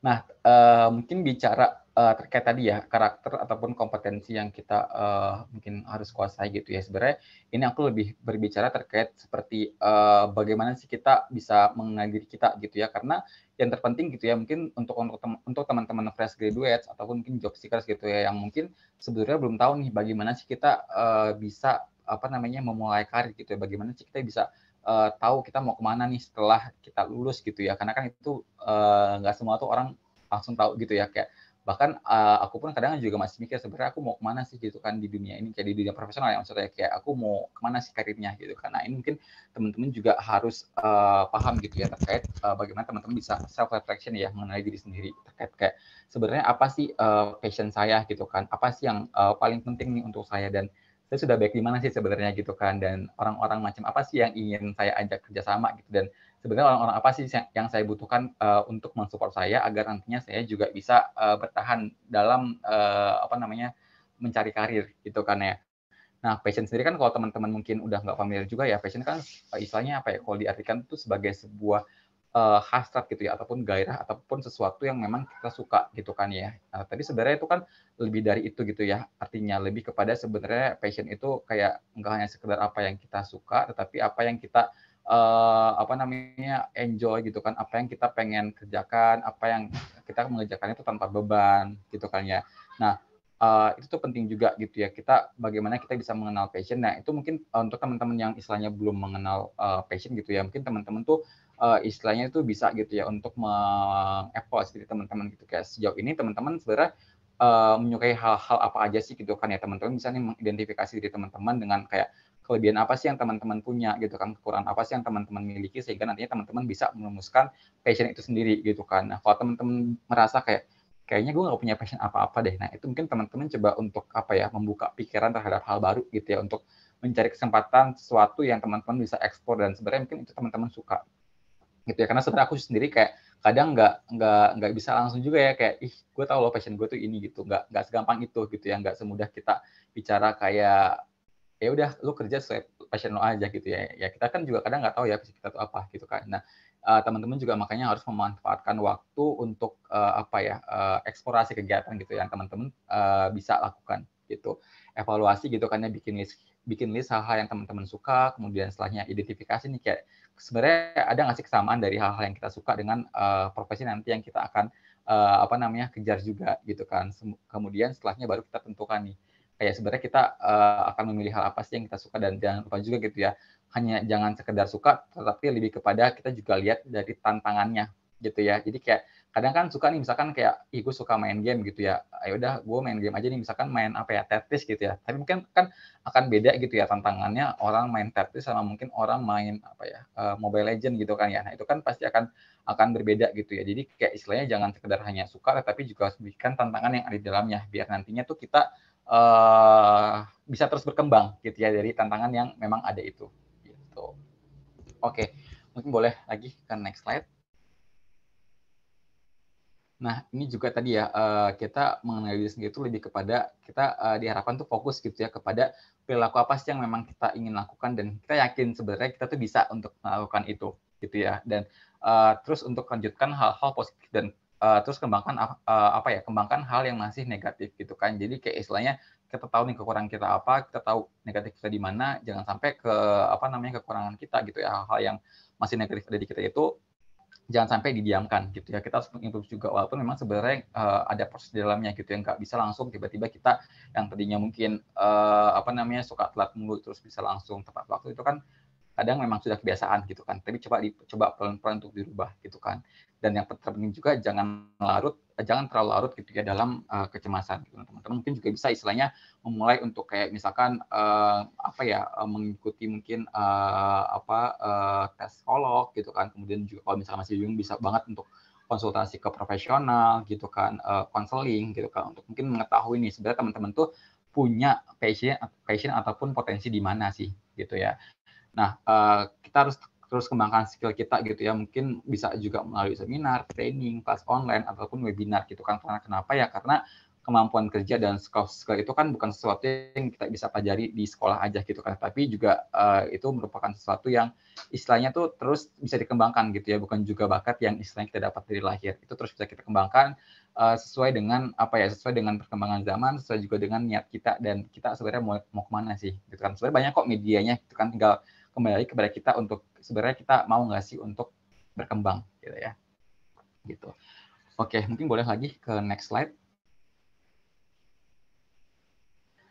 Nah, uh, mungkin bicara uh, terkait tadi ya karakter ataupun kompetensi yang kita uh, mungkin harus kuasai gitu ya sebenarnya ini aku lebih berbicara terkait seperti uh, bagaimana sih kita bisa mengenal diri kita gitu ya karena yang terpenting gitu ya mungkin untuk untuk untuk teman-teman fresh graduates ataupun mungkin job seekers gitu ya yang mungkin sebenarnya belum tahu nih bagaimana sih kita uh, bisa apa namanya memulai karir gitu ya bagaimana sih kita bisa uh, tahu kita mau kemana nih setelah kita lulus gitu ya karena kan itu eh, nggak uh, semua tuh orang langsung tahu gitu ya kayak bahkan uh, aku pun kadang juga masih mikir sebenarnya aku mau kemana sih gitu kan di dunia ini kayak di dunia profesional yang maksudnya kayak aku mau kemana sih karirnya gitu karena ini mungkin teman-teman juga harus uh, paham gitu ya terkait uh, bagaimana teman-teman bisa self reflection ya mengenai diri sendiri terkait kayak sebenarnya apa sih uh, passion saya gitu kan apa sih yang uh, paling penting nih untuk saya dan saya sudah baik di mana sih sebenarnya gitu kan dan orang-orang macam apa sih yang ingin saya ajak kerjasama gitu dan sebenarnya orang-orang apa sih yang saya butuhkan uh, untuk mensupport saya agar nantinya saya juga bisa uh, bertahan dalam uh, apa namanya mencari karir gitu kan ya. Nah, passion sendiri kan kalau teman-teman mungkin udah nggak familiar juga ya, passion kan istilahnya apa ya, kalau diartikan itu sebagai sebuah uh, hasrat gitu ya ataupun gairah ataupun sesuatu yang memang kita suka gitu kan ya. Nah, tadi sebenarnya itu kan lebih dari itu gitu ya. Artinya lebih kepada sebenarnya passion itu kayak enggak hanya sekedar apa yang kita suka tetapi apa yang kita uh, apa namanya enjoy gitu kan apa yang kita pengen kerjakan apa yang kita mengerjakannya itu tanpa beban gitu kan ya nah uh, itu tuh penting juga gitu ya kita bagaimana kita bisa mengenal passion nah itu mungkin untuk teman-teman yang istilahnya belum mengenal uh, passion gitu ya mungkin teman-teman tuh uh, istilahnya itu bisa gitu ya untuk mengevaluasi gitu, teman-teman gitu kayak sejauh ini teman-teman sebenarnya uh, menyukai hal-hal apa aja sih gitu kan ya teman-teman bisa nih mengidentifikasi diri teman-teman dengan kayak kelebihan apa sih yang teman-teman punya gitu kan kekurangan apa sih yang teman-teman miliki sehingga nantinya teman-teman bisa merumuskan passion itu sendiri gitu kan nah kalau teman-teman merasa kayak kayaknya gue nggak punya passion apa-apa deh nah itu mungkin teman-teman coba untuk apa ya membuka pikiran terhadap hal baru gitu ya untuk mencari kesempatan sesuatu yang teman-teman bisa ekspor dan sebenarnya mungkin itu teman-teman suka gitu ya karena sebenarnya aku sendiri kayak kadang nggak nggak nggak bisa langsung juga ya kayak ih gue tau loh passion gue tuh ini gitu nggak nggak segampang itu gitu ya nggak semudah kita bicara kayak ya udah lu kerja sesuai passion lo aja gitu ya ya kita kan juga kadang nggak tahu ya passion kita tuh apa gitu kan nah uh, teman-teman juga makanya harus memanfaatkan waktu untuk uh, apa ya uh, eksplorasi kegiatan gitu yang teman-teman uh, bisa lakukan gitu evaluasi gitu kan ya bikin list bikin list hal-hal yang teman-teman suka kemudian setelahnya identifikasi nih kayak sebenarnya ada ngasih kesamaan dari hal-hal yang kita suka dengan uh, profesi nanti yang kita akan uh, apa namanya kejar juga gitu kan. Sem kemudian setelahnya baru kita tentukan nih kayak sebenarnya kita uh, akan memilih hal apa sih yang kita suka dan jangan lupa juga gitu ya hanya jangan sekedar suka tetapi lebih kepada kita juga lihat dari tantangannya gitu ya jadi kayak kadang kan suka nih misalkan kayak ih suka main game gitu ya ayo ah, ya udah gue main game aja nih misalkan main apa ya Tetris gitu ya tapi mungkin kan akan beda gitu ya tantangannya orang main Tetris sama mungkin orang main apa ya eh, Mobile Legend gitu kan ya nah itu kan pasti akan akan berbeda gitu ya jadi kayak istilahnya jangan sekedar hanya suka tapi juga harus tantangan yang ada di dalamnya biar nantinya tuh kita uh, bisa terus berkembang gitu ya dari tantangan yang memang ada itu gitu oke okay. mungkin boleh lagi ke next slide Nah, ini juga tadi ya, eh, kita mengenali diri sendiri itu lebih kepada kita eh, diharapkan tuh fokus gitu ya kepada perilaku apa sih yang memang kita ingin lakukan dan kita yakin sebenarnya kita tuh bisa untuk melakukan itu gitu ya. Dan eh, terus untuk lanjutkan hal-hal positif dan terus kembangkan apa ya, kembangkan hal yang masih negatif gitu kan. Jadi kayak istilahnya kita tahu nih kekurangan kita apa, kita tahu negatif kita di mana, jangan sampai ke apa namanya kekurangan kita gitu ya hal-hal yang masih negatif ada di kita itu jangan sampai didiamkan gitu ya. Kita harus mengimprove juga walaupun memang sebenarnya uh, ada proses di dalamnya gitu yang nggak bisa langsung tiba-tiba kita yang tadinya mungkin uh, apa namanya suka telat mulu terus bisa langsung tepat waktu itu kan kadang memang sudah kebiasaan gitu kan. Tapi coba dicoba pelan-pelan untuk dirubah gitu kan dan yang terpenting juga jangan larut eh, jangan terlalu larut ketika dalam uh, kecemasan gitu teman-teman mungkin juga bisa istilahnya memulai untuk kayak misalkan uh, apa ya mengikuti mungkin uh, apa uh, tes psikolog gitu kan kemudian juga kalau misalnya masih bingung bisa banget untuk konsultasi ke profesional gitu kan konseling uh, gitu kan untuk mungkin mengetahui nih sebenarnya teman-teman tuh punya passion passion ataupun potensi di mana sih gitu ya nah uh, kita harus terus kembangkan skill kita gitu ya mungkin bisa juga melalui seminar, training, kelas online ataupun webinar gitu kan karena kenapa ya karena kemampuan kerja dan skill-skill itu kan bukan sesuatu yang kita bisa pelajari di sekolah aja gitu kan tapi juga uh, itu merupakan sesuatu yang istilahnya tuh terus bisa dikembangkan gitu ya bukan juga bakat yang istilahnya kita dapat dari lahir itu terus bisa kita kembangkan uh, sesuai dengan apa ya sesuai dengan perkembangan zaman sesuai juga dengan niat kita dan kita sebenarnya mau, mau kemana sih gitu kan sebenarnya banyak kok medianya gitu kan tinggal kembali kepada kita untuk sebenarnya kita mau nggak sih untuk berkembang gitu ya gitu oke mungkin boleh lagi ke next slide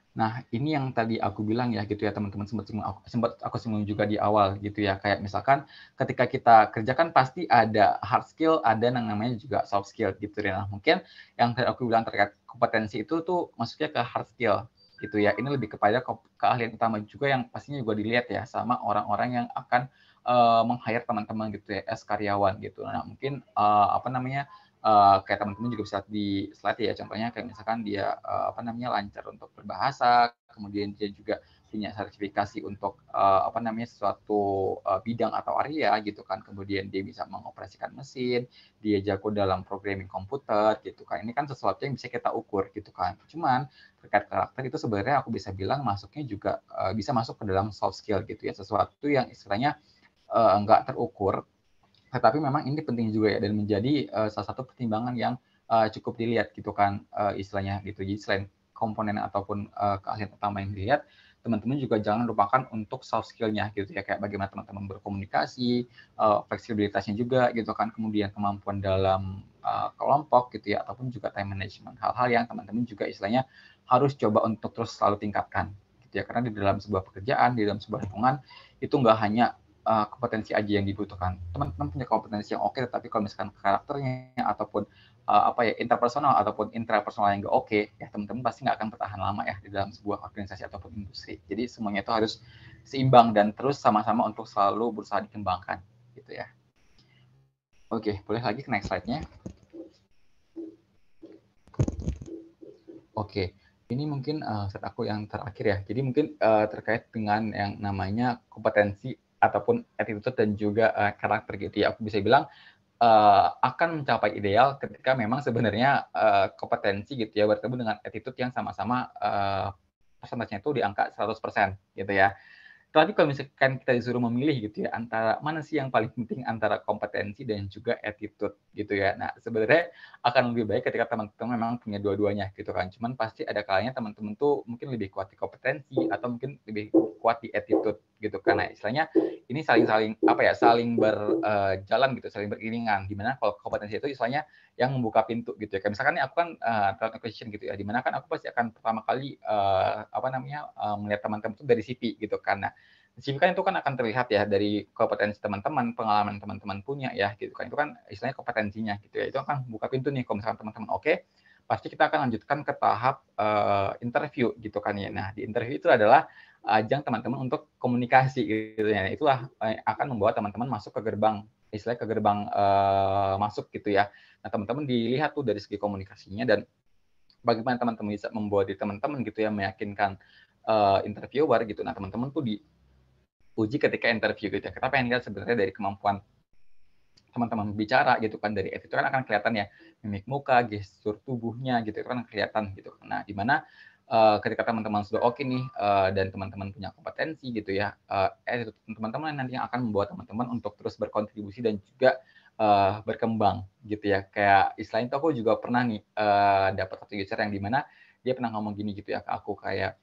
Nah, ini yang tadi aku bilang ya gitu ya teman-teman sempat singgung aku sempat aku singgung juga di awal gitu ya kayak misalkan ketika kita kerjakan pasti ada hard skill, ada yang namanya juga soft skill gitu ya. Nah, mungkin yang tadi aku bilang terkait kompetensi itu tuh maksudnya ke hard skill gitu ya. Ini lebih kepada ke keahlian utama juga yang pastinya juga dilihat ya sama orang-orang yang akan uh, meng-hire teman-teman gitu ya as karyawan gitu. Nah, mungkin uh, apa namanya Uh, kayak teman-teman juga bisa di slide ya contohnya kayak misalkan dia uh, apa namanya lancar untuk berbahasa kemudian dia juga punya sertifikasi untuk uh, apa namanya suatu uh, bidang atau area gitu kan kemudian dia bisa mengoperasikan mesin dia jago dalam programming komputer gitu kan ini kan sesuatu yang bisa kita ukur gitu kan cuman terkait karakter itu sebenarnya aku bisa bilang masuknya juga uh, bisa masuk ke dalam soft skill gitu ya sesuatu yang istilahnya uh, nggak terukur tetapi nah, memang ini penting juga ya dan menjadi uh, salah satu pertimbangan yang uh, cukup dilihat gitu kan uh, istilahnya gitu. Jadi selain komponen ataupun uh, keahlian utama yang dilihat, teman-teman juga jangan lupakan untuk soft skill-nya gitu ya kayak bagaimana teman-teman berkomunikasi, uh, fleksibilitasnya juga gitu kan, kemudian kemampuan dalam uh, kelompok gitu ya ataupun juga time management. Hal-hal yang teman-teman juga istilahnya harus coba untuk terus selalu tingkatkan gitu ya karena di dalam sebuah pekerjaan, di dalam sebuah lingkungan itu nggak hanya uh, kompetensi aja yang dibutuhkan. Teman-teman punya kompetensi yang oke, okay, tetapi kalau misalkan karakternya ataupun uh, apa ya interpersonal ataupun intrapersonal yang nggak oke, okay, ya teman-teman pasti nggak akan bertahan lama ya di dalam sebuah organisasi ataupun industri. Jadi semuanya itu harus seimbang dan terus sama-sama untuk selalu berusaha dikembangkan, gitu ya. Oke, okay, boleh lagi ke next slide-nya. Oke. Okay ini mungkin uh, eh, set aku yang terakhir ya. Jadi mungkin uh, terkait dengan yang namanya kompetensi ataupun attitude dan juga uh, karakter gitu ya aku bisa bilang uh, akan mencapai ideal ketika memang sebenarnya uh, kompetensi gitu ya bertemu dengan attitude yang sama-sama uh, persentasenya itu di angka 100% gitu ya. Tapi kalau misalkan kita disuruh memilih gitu ya antara mana sih yang paling penting antara kompetensi dan juga attitude gitu ya. Nah sebenarnya akan lebih baik ketika teman-teman memang punya dua-duanya gitu kan. Cuman pasti ada kalanya teman-teman tuh mungkin lebih kuat di kompetensi atau mungkin lebih kuat di attitude gitu karena istilahnya ini saling-saling apa ya saling berjalan eh, uh, gitu saling beriringan dimana kalau kompetensi itu istilahnya yang membuka pintu gitu ya kayak misalkan nih aku kan uh, talent acquisition gitu ya dimana kan aku pasti akan pertama kali uh, apa namanya uh, melihat teman-teman itu dari CV gitu karena CV kan itu kan akan terlihat ya dari kompetensi teman-teman, pengalaman teman-teman punya ya gitu kan. Itu kan istilahnya kompetensinya gitu ya. Itu akan buka pintu nih kalau misalkan teman-teman oke, okay, pasti kita akan lanjutkan ke tahap uh, interview gitu kan ya. Nah, di interview itu adalah ajang teman-teman untuk komunikasi gitu ya. Itulah eh, akan membawa teman-teman masuk ke gerbang istilah ke gerbang uh, masuk gitu ya. Nah, teman-teman dilihat tuh dari segi komunikasinya dan bagaimana teman-teman bisa membuat di teman-teman gitu ya meyakinkan uh, interviewer gitu. Nah, teman-teman tuh diuji ketika interview gitu ya. Kita pengen lihat sebenarnya dari kemampuan teman-teman bicara gitu kan dari itu kan akan kelihatan ya mimik muka, gestur tubuhnya gitu itu kan kelihatan gitu. Nah, di mana uh, ketika teman-teman sudah oke okay nih uh, dan teman-teman punya kompetensi gitu ya, uh, eh teman-teman yang akan membuat teman-teman untuk terus berkontribusi dan juga uh, berkembang gitu ya. Kayak istilahnya itu aku juga pernah nih uh, dapat satu user yang dimana dia pernah ngomong gini gitu ya ke aku kayak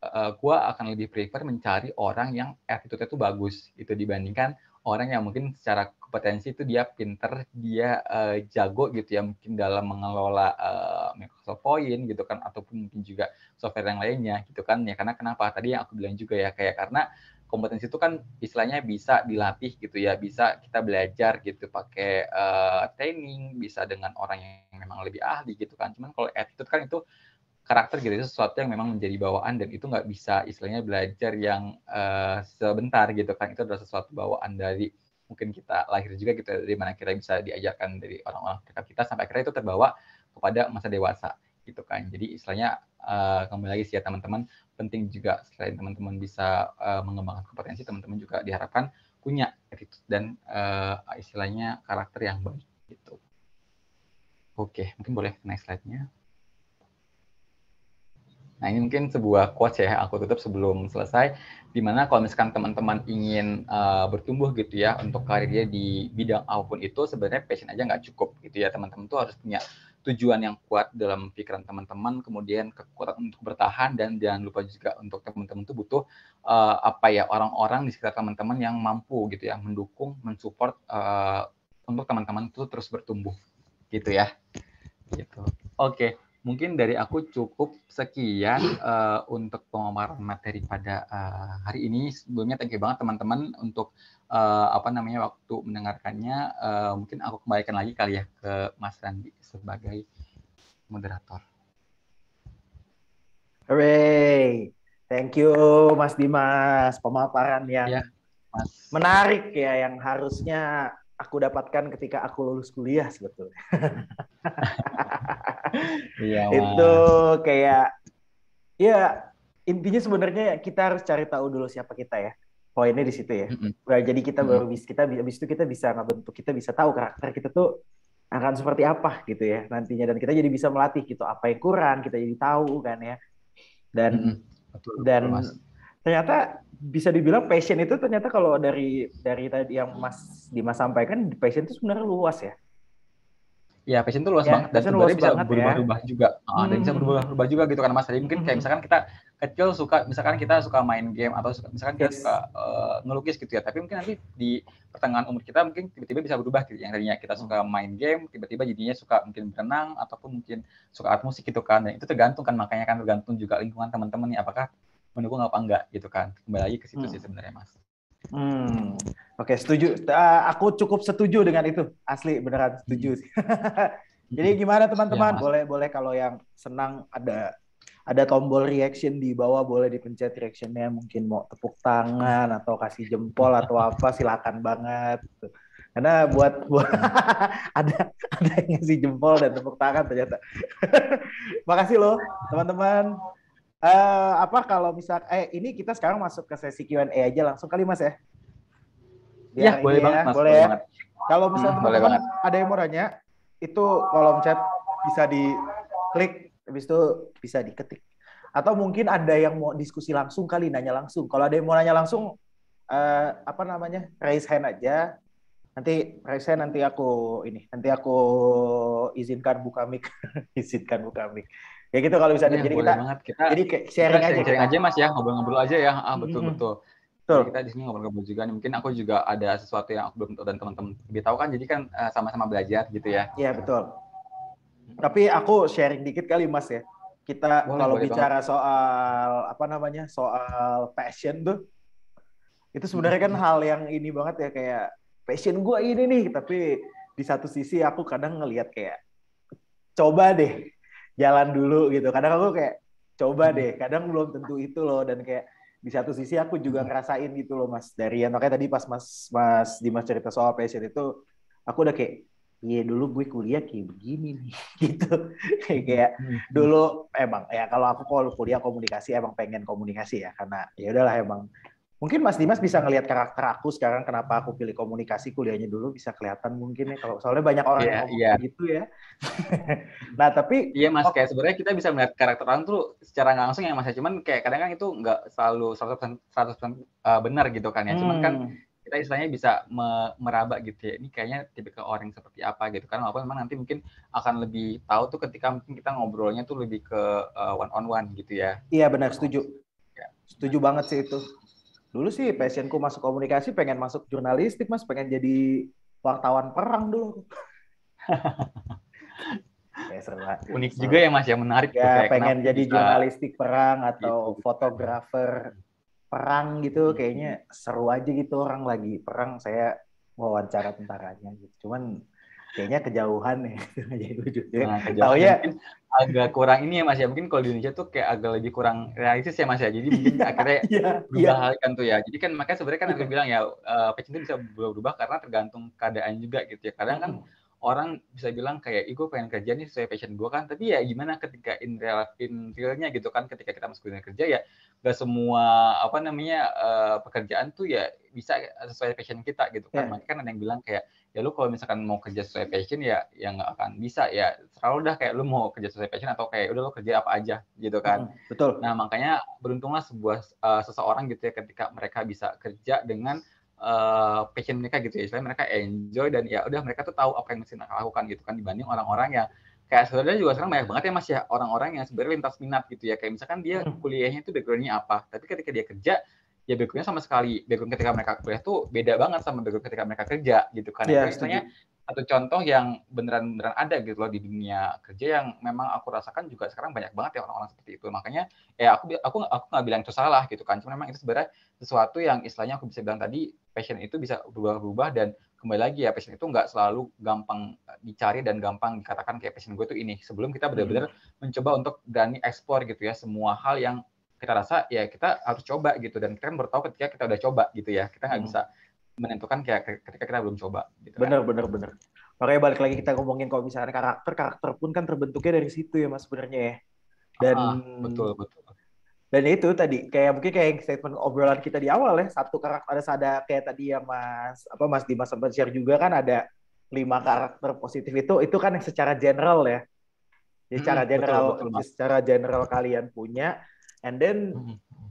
uh, gue akan lebih prefer mencari orang yang attitude-nya tuh bagus itu dibandingkan orang yang mungkin secara kompetensi itu dia pinter, dia uh, jago gitu ya mungkin dalam mengelola uh, Microsoft Point gitu kan ataupun mungkin juga software yang lainnya gitu kan ya karena kenapa tadi yang aku bilang juga ya kayak karena kompetensi itu kan istilahnya bisa dilatih gitu ya bisa kita belajar gitu pakai uh, training bisa dengan orang yang memang lebih ahli gitu kan cuman kalau attitude kan itu karakter gitu itu sesuatu yang memang menjadi bawaan dan itu nggak bisa istilahnya belajar yang uh, sebentar gitu kan itu adalah sesuatu bawaan dari mungkin kita lahir juga gitu dari mana kita bisa diajarkan dari orang-orang terdekat kita sampai akhirnya itu terbawa kepada masa dewasa gitu kan jadi istilahnya uh, kembali lagi sih ya teman-teman penting juga selain teman-teman bisa uh, mengembangkan kompetensi teman-teman juga diharapkan punya attitude dan uh, istilahnya karakter yang baik gitu oke mungkin boleh next slide-nya Nah ini mungkin sebuah quotes ya aku tutup sebelum selesai. Dimana kalau misalkan teman-teman ingin uh, bertumbuh gitu ya untuk karirnya di bidang apapun itu sebenarnya passion aja nggak cukup gitu ya teman-teman tuh harus punya tujuan yang kuat dalam pikiran teman-teman, kemudian kekuatan untuk bertahan dan jangan lupa juga untuk teman-teman tuh butuh uh, apa ya orang-orang di sekitar teman-teman yang mampu gitu ya mendukung, mensupport uh, untuk teman-teman itu terus bertumbuh gitu ya. Gitu. Oke. Okay mungkin dari aku cukup sekian uh, untuk pemaparan materi pada uh, eh, hari ini. Sebelumnya thank you banget teman-teman untuk uh, apa namanya waktu mendengarkannya. Uh, mungkin aku kembalikan lagi kali ya ke Mas Randi sebagai moderator. Hooray! Thank you Mas Dimas pemaparan yang ya, Mas. menarik ya yang harusnya aku dapatkan ketika aku lulus kuliah sebetulnya. iya, itu kayak ya intinya sebenarnya kita harus cari tahu dulu siapa kita ya poinnya di situ ya mm-hmm. jadi kita baru bisa kita habis itu kita bisa ngebentuk kita bisa tahu karakter kita tuh akan seperti apa gitu ya nantinya dan kita jadi bisa melatih gitu apa yang kurang kita jadi tahu kan ya dan mm-hmm. betul, dan betul, ternyata bisa dibilang passion itu ternyata kalau dari dari tadi yang Mas Dimas sampaikan passion itu sebenarnya luas ya ya passion tuh luas ya, banget dan sebenarnya bisa berubah-ubah ya. juga uh, hmm. dan bisa hmm. berubah-ubah juga gitu kan mas jadi mungkin kayak hmm. misalkan kita kecil suka misalkan kita suka main game atau suka, misalkan yes. kita suka uh, ngelukis gitu ya tapi mungkin nanti di pertengahan umur kita mungkin tiba-tiba bisa berubah gitu yang tadinya kita suka main game tiba-tiba jadinya suka mungkin berenang ataupun mungkin suka art musik gitu kan dan itu tergantung kan makanya kan tergantung juga lingkungan teman-teman nih apakah mendukung apa enggak gitu kan kembali lagi ke situ hmm. sih sebenarnya mas Hmm. Oke, okay, setuju. Uh, aku cukup setuju dengan itu. Asli beneran setuju. Hmm. Jadi gimana teman-teman? Ya, boleh boleh kalau yang senang ada ada tombol reaction di bawah boleh dipencet reactionnya mungkin mau tepuk tangan atau kasih jempol atau apa silakan banget karena buat, buat hmm. ada ada yang ngasih jempol dan tepuk tangan ternyata makasih loh teman-teman uh, apa kalau misal eh ini kita sekarang masuk ke sesi Q&A aja langsung kali Mas ya. ya Biar ya, boleh ya, banget, mas, boleh, ya. Kalau misalnya hmm, teman-teman ada yang mau nanya, itu kolom chat bisa di klik habis itu bisa diketik. Atau mungkin ada yang mau diskusi langsung kali nanya langsung. Kalau ada yang mau nanya langsung uh, apa namanya? raise hand aja. Nanti raise hand nanti aku ini, nanti aku izinkan buka mic. izinkan buka mic ya gitu kalau bisa ya, iya, jadi kita, banget. kita jadi kayak sharing, sharing aja sharing aja mas ya ngobrol-ngobrol aja ya ah betul mm -hmm. betul Betul. kita di sini ngobrol-ngobrol juga. Mungkin aku juga ada sesuatu yang aku belum tahu dan teman-teman lebih tahu kan. Jadi kan eh, sama-sama belajar gitu ya. Iya betul. Tapi aku sharing dikit kali mas ya. Kita boleh, kalau bicara banget. soal apa namanya soal passion tuh, itu sebenarnya kan hal yang ini banget ya kayak passion gue ini nih. Tapi di satu sisi aku kadang ngelihat kayak coba deh jalan dulu gitu kadang aku kayak coba hmm. deh kadang belum tentu itu loh dan kayak di satu sisi aku juga hmm. ngerasain gitu loh mas dari yang makanya tadi pas mas mas Dimas cerita soal passion itu aku udah kayak iya dulu gue kuliah kayak begini nih gitu kayak hmm, kayak dulu emang ya kalau aku kalau kuliah komunikasi emang pengen komunikasi ya karena ya udahlah emang Mungkin Mas Dimas bisa ngelihat karakter aku sekarang kenapa aku pilih komunikasi kuliahnya dulu bisa kelihatan mungkin ya kalau soalnya banyak orang yeah, yang yeah. gitu ya. nah tapi iya yeah, Mas oh, kayak sebenarnya kita bisa melihat karakter orang tuh secara nggak langsung ya Mas ya cuman kayak kadang kan itu nggak selalu 100% persen uh, benar gitu kan ya cuman kan hmm. kita istilahnya bisa me meraba gitu ya ini kayaknya tipe ke orang seperti apa gitu kan walaupun memang nanti mungkin akan lebih tahu tuh ketika mungkin kita ngobrolnya tuh lebih ke uh, one on one gitu ya iya benar setuju iya. setuju banget sih itu Dulu sih passionku masuk komunikasi pengen masuk jurnalistik mas, pengen jadi wartawan perang dulu. ya, seru unik Unik juga ya mas, yang menarik. Ya pengen jadi jurnalistik perang gitu. atau gitu. fotografer perang gitu, hmm. kayaknya seru aja gitu orang lagi perang saya wawancara tentaranya gitu. Cuman kayaknya kejauhan nih jadi wujudnya. Nah, Oh ya agak kurang ini ya Mas ya. Mungkin kalau di Indonesia tuh kayak agak lebih kurang realistis ya Mas ya. Jadi mungkin akhirnya yeah, iya. berubah yeah. kan tuh ya. Jadi kan makanya sebenarnya kan aku bilang ya uh, eh, itu bisa berubah karena tergantung keadaan juga gitu ya. Kadang kan hmm. orang bisa bilang kayak ego pengen kerja nih sesuai passion gue kan tapi ya gimana ketika in real in realnya gitu kan ketika kita masuk dunia kerja ya gak semua apa namanya uh, pekerjaan tuh ya bisa sesuai passion kita gitu kan. Yeah. Makanya kan ada yang bilang kayak ya lu kalau misalkan mau kerja sesuai passion ya ya nggak akan bisa ya terlalu udah kayak lu mau kerja sesuai passion atau kayak udah lu kerja apa aja gitu kan. Mm, betul. Nah makanya beruntunglah sebuah uh, seseorang gitu ya ketika mereka bisa kerja dengan uh, passion mereka gitu ya. Istilahnya mereka enjoy dan ya udah mereka tuh tahu apa yang mesti mereka lakukan gitu kan dibanding orang-orang yang kayak saudara juga sekarang banyak banget ya mas ya orang-orang yang sebenarnya lintas minat gitu ya kayak misalkan dia hmm. kuliahnya itu backgroundnya apa tapi ketika dia kerja ya backgroundnya sama sekali background ketika mereka kuliah tuh beda banget sama background ketika mereka kerja gitu kan ya, misalnya atau contoh yang beneran-beneran ada gitu loh di dunia kerja yang memang aku rasakan juga sekarang banyak banget ya orang-orang seperti itu makanya ya aku aku aku nggak bilang itu salah gitu kan cuma memang itu sebenarnya sesuatu yang istilahnya aku bisa bilang tadi passion itu bisa berubah ubah dan kembali lagi ya passion itu nggak selalu gampang eh, dicari dan gampang dikatakan kayak passion gue tuh ini sebelum kita benar-benar hmm. mencoba untuk berani explore gitu ya semua hal yang kita rasa ya kita harus coba gitu dan kita kan ketika kita udah coba gitu ya kita nggak hmm. bisa menentukan kayak ketika kita belum coba gitu kan. bener kan? bener bener makanya balik lagi kita ngomongin kalau misalnya karakter karakter pun kan terbentuknya dari situ ya mas sebenarnya ya dan ah, betul betul dan itu tadi kayak mungkin kayak statement obrolan kita di awal ya satu karakter ada ada kayak tadi ya mas apa mas Dimas sempat share juga kan ada lima karakter positif itu itu kan yang secara general ya, ya hmm, secara general betul, betul, secara general kalian punya and then hmm, hmm, hmm.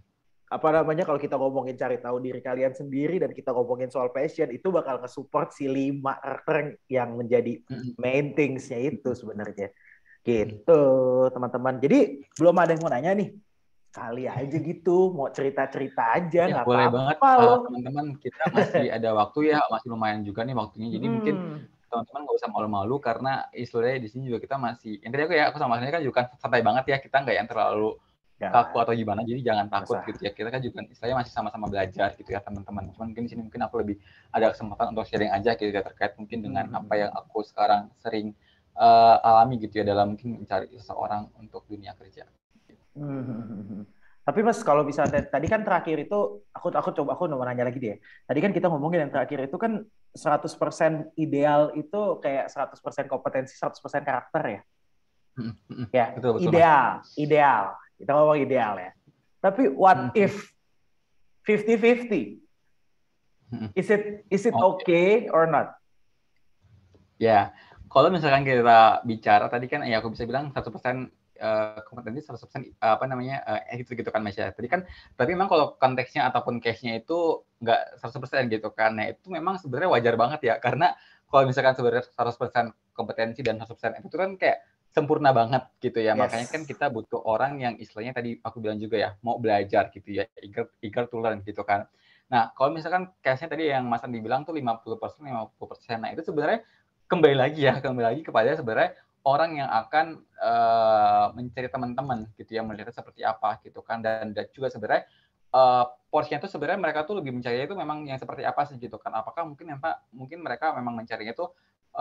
apa namanya kalau kita ngomongin cari tahu diri kalian sendiri dan kita ngomongin soal passion itu bakal nge-support si lima karakter yang menjadi main things things-nya itu sebenarnya gitu teman-teman jadi belum ada yang mau nanya nih kali aja gitu mau cerita cerita aja ya, boleh apa banget loh. teman-teman kita masih ada waktu ya masih lumayan juga nih waktunya jadi hmm. mungkin teman-teman nggak usah malu-malu karena istilahnya di sini juga kita masih yang tadi aku ya aku sama Mas kan juga santai banget ya kita nggak yang terlalu jangan. Ya. kaku atau gimana jadi jangan takut Masa. gitu ya kita kan juga istilahnya masih sama-sama belajar gitu ya teman-teman cuman mungkin di sini mungkin aku lebih ada kesempatan untuk sharing aja gitu ya terkait mungkin dengan hmm. apa yang aku sekarang sering uh, alami gitu ya dalam mungkin mencari seseorang untuk dunia kerja Hmm. Tapi mas kalau bisa tadi kan terakhir itu aku aku coba aku mau nanya lagi deh. Tadi kan kita ngomongin yang terakhir itu kan 100% ideal itu kayak 100% kompetensi, 100% karakter ya. Hmm. Ya, betul, betul, ideal, mas. ideal. Kita ngomong ideal ya. Tapi what hmm. if 50-50? Mm-hmm. Is it is it oh, okay or not? Ya, yeah. kalau misalkan kita bicara tadi kan ya aku bisa bilang 100% uh, kompetensi 100% uh, apa namanya uh, eh, gitu-gitu kan Masya. Tadi kan tapi memang kalau konteksnya ataupun case-nya itu nggak 100% gitu kan. Nah, itu memang sebenarnya wajar banget ya karena kalau misalkan sebenarnya 100% kompetensi dan 100% itu kan kayak sempurna banget gitu ya. Yes. Makanya kan kita butuh orang yang istilahnya tadi aku bilang juga ya, mau belajar gitu ya, eager, eager to learn gitu kan. Nah, kalau misalkan case-nya tadi yang Mas Andi bilang tuh 50%, 50%. Nah, itu sebenarnya kembali lagi ya, kembali lagi kepada sebenarnya orang yang akan uh, mencari teman-teman gitu ya melihat seperti apa gitu kan dan, dan juga sebenarnya uh, porsinya itu sebenarnya mereka tuh lebih mencari itu memang yang seperti apa sih gitu kan apakah mungkin yang mungkin mereka memang mencarinya itu uh,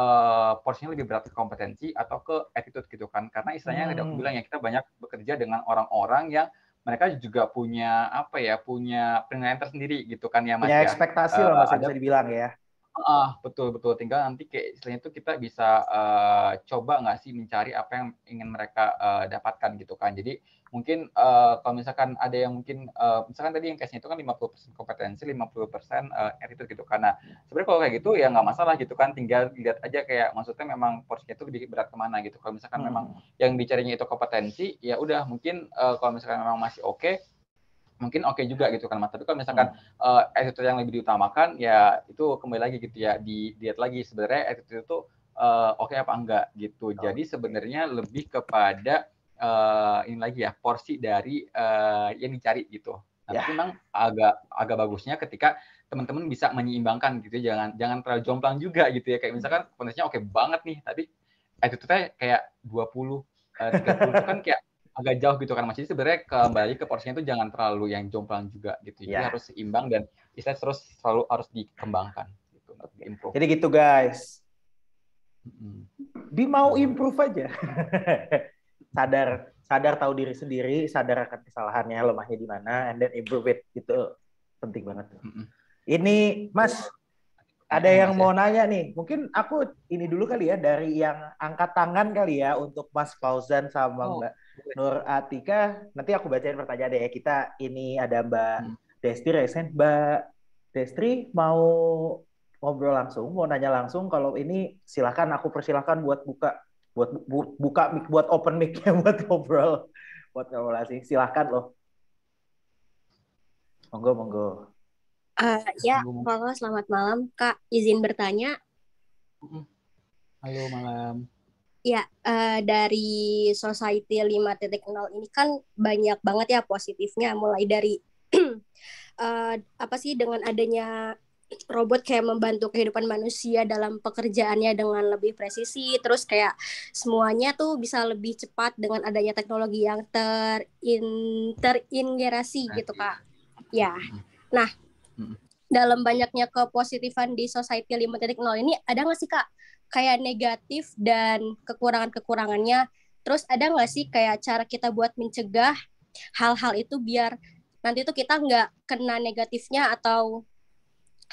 eh, porsinya lebih berat ke kompetensi atau ke attitude gitu kan karena istilahnya hmm. tidak aku bilang ya kita banyak bekerja dengan orang-orang yang mereka juga punya apa ya punya penilaian tersendiri gitu kan ya mas punya ya. ekspektasi uh, lah mas ya, ada, bisa dibilang ya Ah, betul betul. Tinggal nanti kayak istilahnya itu kita bisa uh, coba nggak sih mencari apa yang ingin mereka uh, dapatkan gitu kan. Jadi mungkin uh, kalau misalkan ada yang mungkin uh, misalkan tadi yang case-nya itu kan 50% kompetensi, 50% uh, attitude gitu kan. Nah, sebenarnya kalau kayak gitu ya nggak masalah gitu kan, tinggal lihat aja kayak maksudnya memang porsinya itu berat kemana gitu. Kalau misalkan hmm. memang yang dicarinya itu kompetensi, ya udah mungkin uh, kalau misalkan memang masih oke, okay, mungkin oke okay juga gitu kan mas tapi kalau misalkan hmm. uh, attitude yang lebih diutamakan ya itu kembali lagi gitu ya di diet lagi sebenarnya attitude itu uh, oke okay apa enggak gitu oh. jadi sebenarnya lebih kepada uh, ini lagi ya porsi dari uh, yang dicari gitu nah, yeah. tapi memang agak agak bagusnya ketika teman-teman bisa menyeimbangkan gitu ya. jangan jangan terlalu jomplang juga gitu ya kayak misalkan kondisinya hmm. oke okay banget nih tapi attitude-nya kayak 20 puluh 30 itu kan kayak agak jauh gitu kan Mas. Jadi sebenarnya kembali ke porsinya itu jangan terlalu yang jomplang juga gitu. Jadi yeah. harus seimbang dan istilah terus selalu harus dikembangkan gitu untuk improve. Jadi gitu guys. Mm. Di mau improve aja. sadar sadar tahu diri sendiri, sadar akan kesalahannya, lemahnya di mana and then improve it gitu. Penting banget -hmm. Ini Mas ada iya, yang mau ya. nanya nih. Mungkin aku ini dulu kali ya dari yang angkat tangan kali ya untuk Mas Fauzan sama oh. Mbak Nur Atika, nanti aku bacain pertanyaan deh. Kita ini ada Mbak hmm. Destri Resen. Mbak Destri mau ngobrol langsung, mau nanya langsung. Kalau ini silakan aku persilahkan buat buka buat bu, buka mic buat open mic ya buat ngobrol buat ngobrol asing. Silakan loh. Monggo monggo. Uh, ya, halo selamat malam Kak. Izin bertanya. Halo malam. Ya, uh, dari Society 5.0 ini kan banyak banget ya positifnya, mulai dari uh, apa sih dengan adanya robot kayak membantu kehidupan manusia dalam pekerjaannya dengan lebih presisi, terus kayak semuanya tuh bisa lebih cepat dengan adanya teknologi yang terintegrasi ter gitu kak. Ya, nah dalam banyaknya kepositifan di Society 5.0 ini ada nggak sih kak kayak negatif dan kekurangan-kekurangannya. Terus ada nggak sih kayak cara kita buat mencegah hal-hal itu biar nanti itu kita nggak kena negatifnya atau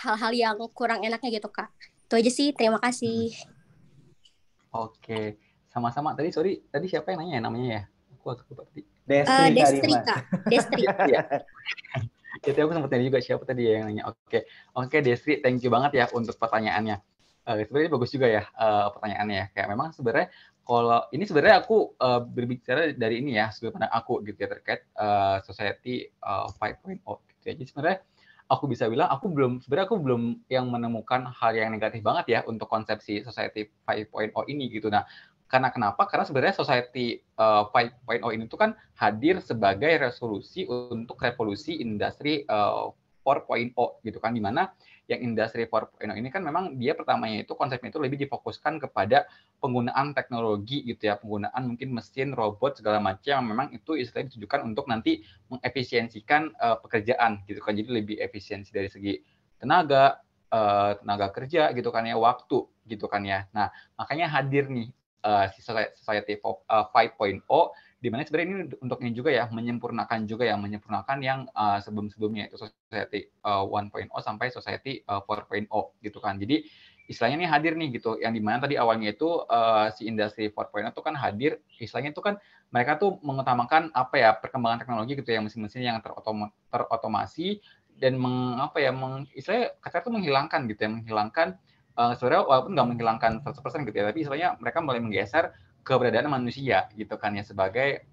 hal-hal yang kurang enaknya gitu kak. Itu aja sih. Terima kasih. Hmm. Oke, sama-sama. Tadi sorry, tadi siapa yang nanya ya namanya ya? Aku aku lupa tadi. Destri, uh, Destri kak. Destri. ya. Jadi aku sempat nanya juga siapa tadi ya yang nanya. Oke, oke Destri, thank you banget ya untuk pertanyaannya uh, sebenarnya bagus juga ya uh, pertanyaannya ya. kayak memang sebenarnya kalau ini sebenarnya aku uh, berbicara dari ini ya sudut pandang aku gitu ya terkait uh, society uh, 5.0 gitu ya. Jadi sebenarnya aku bisa bilang aku belum sebenarnya aku belum yang menemukan hal yang negatif banget ya untuk konsepsi society 5.0 ini gitu. Nah, karena kenapa? Karena sebenarnya society uh, 5.0 ini tuh kan hadir sebagai resolusi untuk revolusi industri uh, 4.0 gitu kan dimana yang industri 4.0 ini kan memang dia pertamanya itu konsepnya itu lebih difokuskan kepada penggunaan teknologi gitu ya, penggunaan mungkin mesin, robot segala macam yang memang itu istilahnya ditujukan untuk nanti mengefisiensikan uh, pekerjaan gitu kan. Jadi lebih efisiensi dari segi tenaga, uh, tenaga kerja gitu kan ya, waktu gitu kan ya. Nah, makanya hadir nih uh, Society 5.0 dimana sebenarnya ini untuk ini juga ya menyempurnakan juga ya menyempurnakan yang uh, sebelum-sebelumnya itu society uh, eh, 1.0 sampai society uh, eh, 4.0 gitu kan jadi istilahnya ini hadir nih gitu yang dimana tadi awalnya itu uh, si industri 4.0 itu kan hadir istilahnya itu kan mereka tuh mengutamakan apa ya perkembangan teknologi gitu ya mesin-mesin yang terotoma, terotomasi dan mengapa ya meng, istilahnya kata itu menghilangkan gitu ya menghilangkan uh, sebenarnya walaupun nggak menghilangkan 100% gitu ya tapi istilahnya mereka mulai menggeser keberadaan manusia gitu kan ya sebagai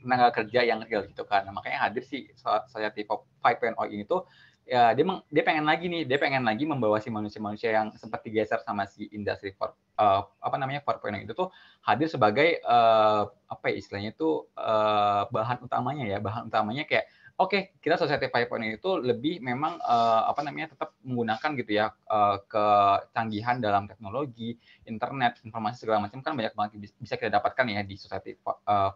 tenaga kerja yang real gitu kan. Nah, makanya hadir sih saya tipe five 5.0 ini tuh ya dia meng, dia pengen lagi nih, dia pengen lagi membawa si manusia-manusia yang sempat digeser sama si industri for, uh, eh, apa namanya 4.0 itu tuh hadir sebagai uh, apa ya istilahnya tuh uh, bahan utamanya ya, bahan utamanya kayak Oke, okay, kita society ini itu lebih memang uh, apa namanya tetap menggunakan gitu ya uh, kecanggihan dalam teknologi, internet, informasi segala macam kan banyak banget bisa kita dapatkan ya di society uh,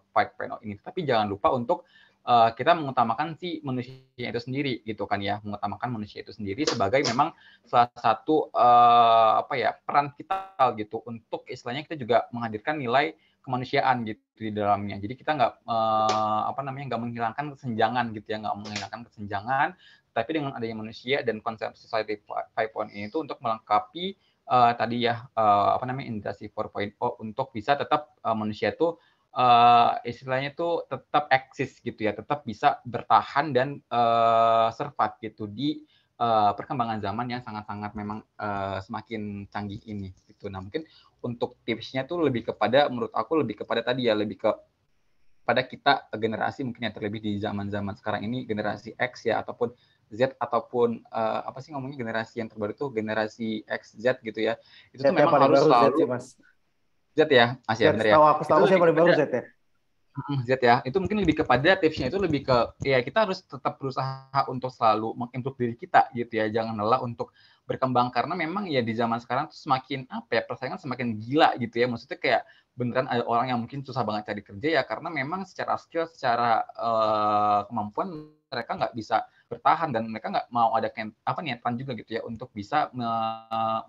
ini. Tapi jangan lupa untuk uh, kita mengutamakan si manusia itu sendiri gitu kan ya mengutamakan manusia itu sendiri sebagai memang salah satu uh, apa ya peran vital gitu untuk istilahnya kita juga menghadirkan nilai kemanusiaan gitu di dalamnya. Jadi kita nggak eh, apa namanya nggak menghilangkan kesenjangan gitu ya, nggak menghilangkan kesenjangan, tapi dengan adanya manusia dan konsep society 5.0 itu untuk melengkapi eh, tadi ya eh, apa namanya industri 4.0 untuk bisa tetap eh, manusia itu Uh, eh, istilahnya itu tetap eksis gitu ya, tetap bisa bertahan dan uh, survive gitu di uh, perkembangan zaman yang sangat-sangat memang uh, semakin canggih ini gitu. Nah mungkin untuk tipsnya tuh lebih kepada menurut aku lebih kepada tadi ya lebih ke pada kita eh, generasi mungkin yang terlebih di zaman-zaman sekarang ini generasi X ya ataupun Z ataupun uh, apa sih ngomongnya generasi yang terbaru itu generasi X Z gitu ya. Itu Z tuh memang harus selalu Z, ya, Mas. Z ya, masih iya, iya, ya benar ya. aku tahu saya paling baru Z ya. Z ya itu mungkin lebih kepada tipsnya itu lebih ke ya kita harus tetap berusaha untuk selalu mengimprove diri kita gitu ya jangan lelah untuk berkembang karena memang ya di zaman sekarang tuh semakin apa ya persaingan semakin gila gitu ya maksudnya kayak beneran ada orang yang mungkin susah banget cari kerja ya karena memang secara skill secara uh, kemampuan mereka nggak bisa bertahan dan mereka nggak mau ada apa niatan juga gitu ya untuk bisa me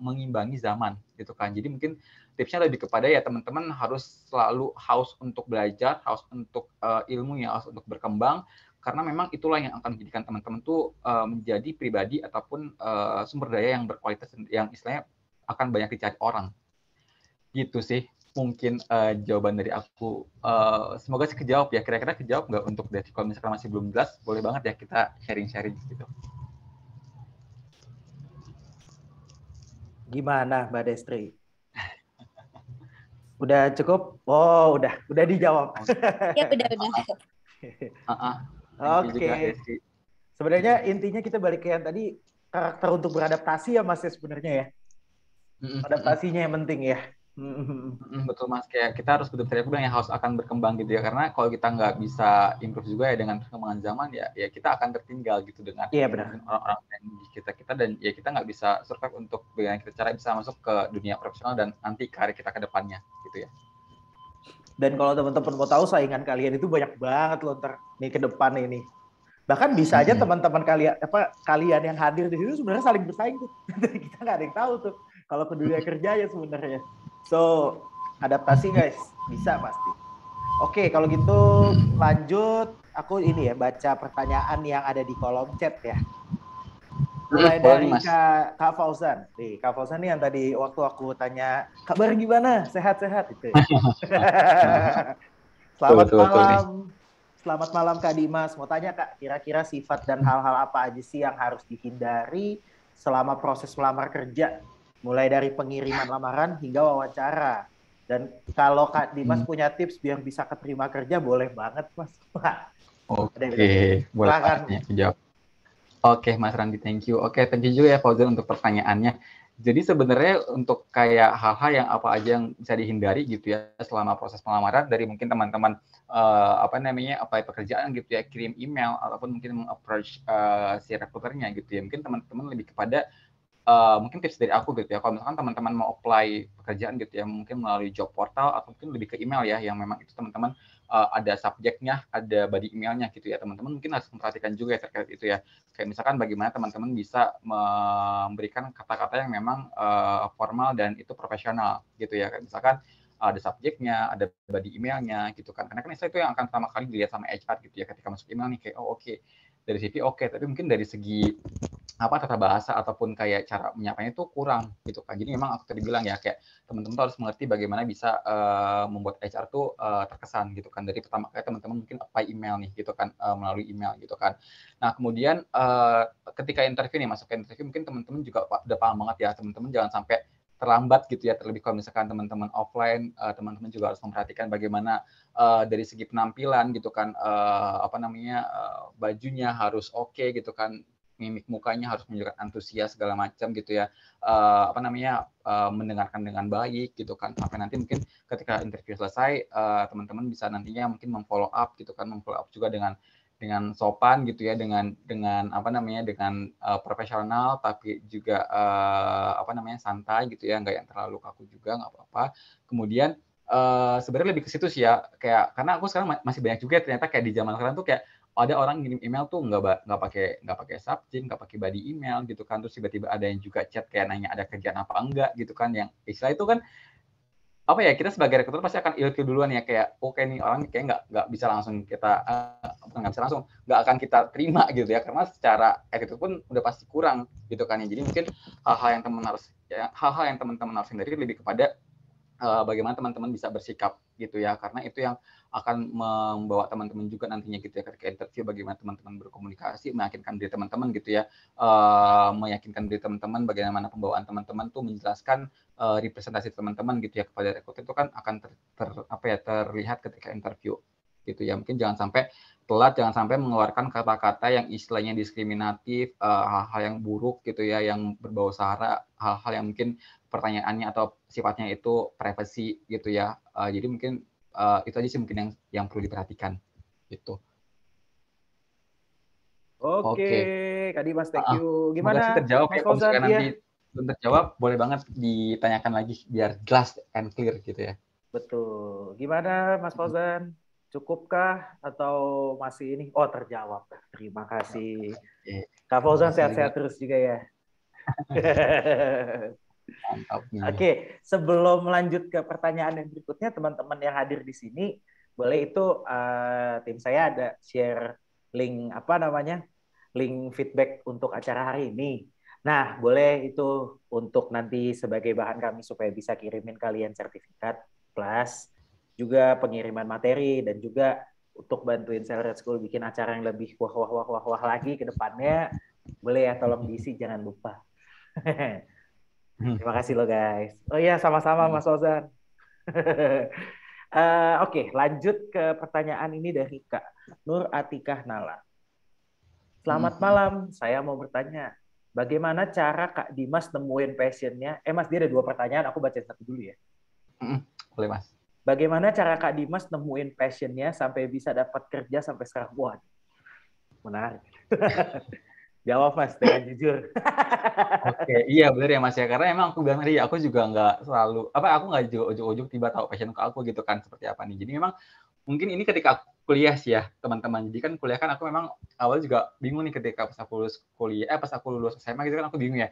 mengimbangi zaman gitu kan jadi mungkin tipsnya lebih kepada ya teman-teman harus selalu haus untuk belajar, haus untuk uh, ilmu ya, haus untuk berkembang karena memang itulah yang akan menjadikan teman-teman tuh uh, menjadi pribadi ataupun uh, sumber daya yang berkualitas yang istilahnya akan banyak dicari orang. Gitu sih mungkin uh, jawaban dari aku. Uh, semoga sih kejawab ya. Kira-kira kejawab nggak untuk dari Kalau misalkan masih belum jelas, boleh banget ya kita sharing-sharing gitu. Gimana Mbak Destri? Udah cukup? Oh, udah. Udah dijawab. Iya, udah, udah. Uh-uh. Oke. Sebenarnya intinya kita balik ke yang tadi karakter untuk beradaptasi ya Mas ya sebenarnya ya. Adaptasinya yang penting ya. Betul mas, kayak kita harus betul-betul aku bilang yang harus akan berkembang gitu ya karena kalau kita nggak bisa improve juga ya dengan perkembangan zaman ya ya kita akan tertinggal gitu dengan iya, benar. orang-orang yang kita kita dan ya kita nggak bisa survive untuk bagaimana kita cara bisa masuk ke dunia profesional dan nanti karir kita ke depannya gitu ya. Dan kalau teman-teman mau tahu saingan kalian itu banyak banget loh ntar nih ke depan ini. Bahkan bisa aja mm teman-teman kalian apa kalian yang hadir di sini sebenarnya saling bersaing tuh. kita nggak ada yang tahu tuh kalau ke dunia kerja ya sebenarnya. So, adaptasi guys, bisa pasti. Oke, kalau gitu lanjut aku ini ya baca pertanyaan yang ada di kolom chat ya. Hmm, Mulai dari Mas. Kak, Kak Fauzan. Nih, Kak Fauzan nih yang tadi waktu aku tanya, kabar gimana? Sehat-sehat itu. Selamat tuh, tuh, malam. nih. Selamat malam Kak Dimas. Mau tanya Kak, kira-kira sifat dan hal-hal apa aja sih yang harus dihindari selama proses melamar kerja mulai dari pengiriman lamaran hingga wawancara. Dan kalau Kak Dimas hmm. punya tips biar bisa keterima kerja, boleh banget, Mas. Oke, boleh ya, jawab. Oke, Mas Randi, thank you. Oke, okay, thank you juga ya Fauzan untuk pertanyaannya. Jadi sebenarnya untuk kayak hal-hal yang apa aja yang bisa dihindari gitu ya selama proses pelamaran dari mungkin teman-teman uh, apa namanya apa pekerjaan gitu ya kirim email ataupun mungkin mengapproach uh, si rekruternya gitu ya mungkin teman-teman lebih kepada Eh, mungkin tips dari aku gitu ya kalau misalkan teman-teman mau apply pekerjaan gitu ya mungkin melalui job portal atau mungkin lebih ke email ya yang memang itu teman-teman uh, ada subjeknya ada body emailnya gitu ya teman-teman mungkin harus memperhatikan juga ya terkait itu ya kayak misalkan bagaimana teman-teman bisa memberikan kata-kata yang memang uh, formal dan itu profesional gitu ya kayak misalkan ada subjeknya, ada body emailnya gitu kan. Karena kan itu yang akan pertama kali dilihat sama HR gitu ya ketika masuk email nih kayak oh oke okay dari CV oke, okay, tapi mungkin dari segi apa tata bahasa ataupun kayak cara menyapanya itu kurang gitu kan. Jadi memang aku tadi bilang ya kayak teman-teman harus mengerti bagaimana bisa uh, membuat HR tuh uh, terkesan gitu kan. Dari pertama kayak teman-teman mungkin apply email nih gitu kan uh, melalui email gitu kan. Nah, kemudian uh, ketika interview nih masuk ke interview mungkin teman-teman juga udah paham banget ya, teman-teman jangan sampai terlambat gitu ya terlebih kalau misalkan teman-teman offline teman eh, teman-teman juga harus memperhatikan bagaimana uh, dari segi penampilan gitu kan uh, apa namanya uh, bajunya harus oke okay, gitu kan mimik mukanya harus menunjukkan antusias segala macam gitu ya uh, apa namanya uh, mendengarkan dengan baik gitu kan sampai nanti mungkin ketika interview selesai teman teman-teman bisa nantinya mungkin memfollow up gitu kan memfollow up juga dengan dengan sopan gitu ya dengan dengan apa namanya dengan uh, profesional tapi juga uh, apa namanya santai gitu ya nggak yang terlalu kaku juga nggak apa-apa kemudian uh, sebenarnya lebih ke situ sih ya kayak karena aku sekarang masih banyak juga ternyata kayak di zaman sekarang tuh kayak ada orang ngirim email tuh nggak nggak pakai nggak pakai subjek nggak pakai body email gitu kan terus tiba-tiba ada yang juga chat kayak nanya ada kerjaan apa enggak gitu kan yang istilah itu kan apa ya kita sebagai rekruter pasti akan ilfil duluan ya kayak oke oh, okay, nih orang kayak nggak nggak bisa langsung kita uh, nggak bisa langsung nggak akan kita terima gitu ya karena secara attitude pun udah pasti kurang gitu kan ya jadi mungkin hal-hal yang teman harus ya, hal-hal yang teman-teman harus hindari lebih kepada uh, bagaimana teman-teman bisa bersikap gitu ya karena itu yang akan membawa teman-teman juga nantinya gitu ya ketika interview bagaimana teman-teman berkomunikasi meyakinkan diri teman-teman gitu ya uh, meyakinkan diri teman-teman bagaimana pembawaan teman-teman tuh menjelaskan uh, representasi teman-teman gitu ya kepada rekruter itu kan akan ter, ter apa ya terlihat ketika interview gitu ya mungkin jangan sampai telat jangan sampai mengeluarkan kata-kata yang istilahnya diskriminatif eh, hal-hal uh, yang buruk gitu ya yang berbau sara hal-hal yang mungkin pertanyaannya atau sifatnya itu privacy gitu ya uh, jadi mungkin uh, itu aja sih mungkin yang yang perlu diperhatikan itu. Oke, okay. okay. kadi mas thank ah, you. Ah. Gimana? Makasih terjawab ya, kalau misalkan nanti iya. belum terjawab, boleh banget ditanyakan lagi biar jelas and clear gitu ya. Betul. Gimana Mas Fauzan? Cukupkah atau masih ini? Oh, terjawab. Terima kasih. Okay. Kak Fauzan sehat-sehat terus juga ya. Oke, okay. sebelum lanjut ke pertanyaan yang berikutnya, teman-teman yang hadir di sini, boleh itu uh, tim saya ada share link apa namanya, link feedback untuk acara hari ini. Nah, boleh itu untuk nanti sebagai bahan kami supaya bisa kirimin kalian sertifikat plus juga pengiriman materi dan juga untuk bantuin Selred School bikin acara yang lebih wah wah wah wah wah lagi ke depannya boleh ya tolong diisi jangan lupa. Hmm. Terima kasih lo guys. Oh iya sama-sama hmm. Mas Ozan. uh, Oke okay, lanjut ke pertanyaan ini dari Kak Nur Atikah Nala. Selamat hmm. malam, saya mau bertanya. Bagaimana cara Kak Dimas nemuin passionnya? Eh Mas, dia ada dua pertanyaan, aku baca satu dulu ya. Hmm, boleh Mas. Bagaimana cara Kak Dimas nemuin passionnya sampai bisa dapat kerja sampai sekarang? Wah, menarik. Jawab mas, dengan jujur. Oke, okay. iya bener ya mas ya. Karena emang aku bilang tadi, aku juga nggak selalu, apa aku nggak juga ujuk-ujuk tiba tahu passion ke aku gitu kan, seperti apa nih. Jadi memang mungkin ini ketika aku kuliah sih ya teman-teman. Jadi kan kuliah kan aku memang awal juga bingung nih ketika pas aku lulus kuliah, eh pas aku lulus SMA gitu kan aku bingung ya.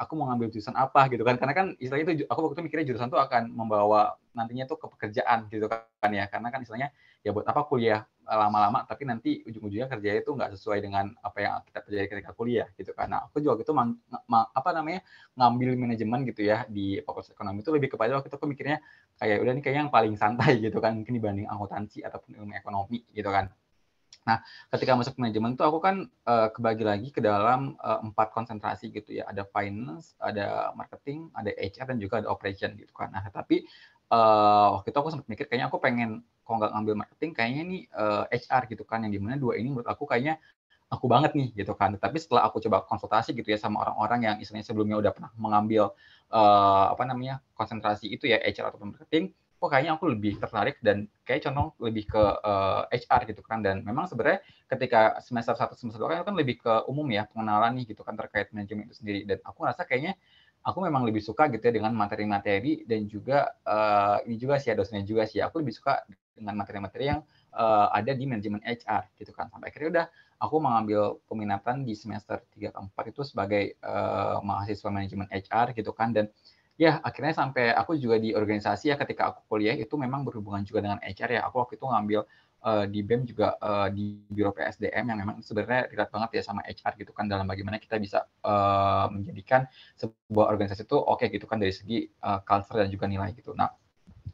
Aku mau ngambil jurusan apa gitu kan. Karena kan istilahnya itu aku waktu itu mikirnya jurusan tuh akan membawa nantinya tuh ke pekerjaan gitu kan ya. Karena kan istilahnya ya buat apa kuliah lama-lama tapi nanti ujung-ujungnya kerjanya itu nggak sesuai dengan apa yang kita pelajari ketika kuliah gitu kan? Nah aku juga gitu mang, apa namanya ngambil manajemen gitu ya di fakultas ekonomi itu lebih kepada waktu itu aku mikirnya kayak udah nih kayak yang paling santai gitu kan mungkin dibanding akuntansi ataupun ilmu ekonomi gitu kan Nah, ketika masuk manajemen itu aku kan uh, kebagi lagi ke dalam uh, empat konsentrasi gitu ya. Ada finance, ada marketing, ada HR dan juga ada operation gitu kan. Nah, tapi uh, waktu itu aku sempat mikir kayaknya aku pengen kalau nggak ngambil marketing kayaknya ini uh, eh, HR gitu kan yang dimana dua ini menurut aku kayaknya aku banget nih gitu kan. Tapi setelah aku coba konsultasi gitu ya sama orang-orang yang istilahnya sebelumnya udah pernah mengambil uh, apa namanya konsentrasi itu ya HR atau marketing, kok oh, kayaknya aku lebih tertarik dan kayak condong lebih ke uh, HR gitu kan. Dan memang sebenarnya ketika semester 1 semester 2 kan, kan, lebih ke umum ya pengenalan nih gitu kan terkait manajemen itu sendiri. Dan aku rasa kayaknya aku memang lebih suka gitu ya dengan materi-materi dan juga uh, ini juga sih ya dosennya juga sih aku lebih suka dengan materi-materi yang uh, ada di manajemen HR gitu kan sampai akhirnya udah aku mengambil peminatan di semester 3 ke 4 itu sebagai uh, mahasiswa manajemen HR gitu kan dan ya akhirnya sampai aku juga di organisasi ya ketika aku kuliah itu memang berhubungan juga dengan HR ya aku waktu itu ngambil uh, di BEM juga uh, di Biro PSDM yang memang sebenarnya relate banget ya sama HR gitu kan dalam bagaimana kita bisa uh, menjadikan sebuah organisasi itu oke okay gitu kan dari segi uh, culture dan juga nilai gitu. Nah,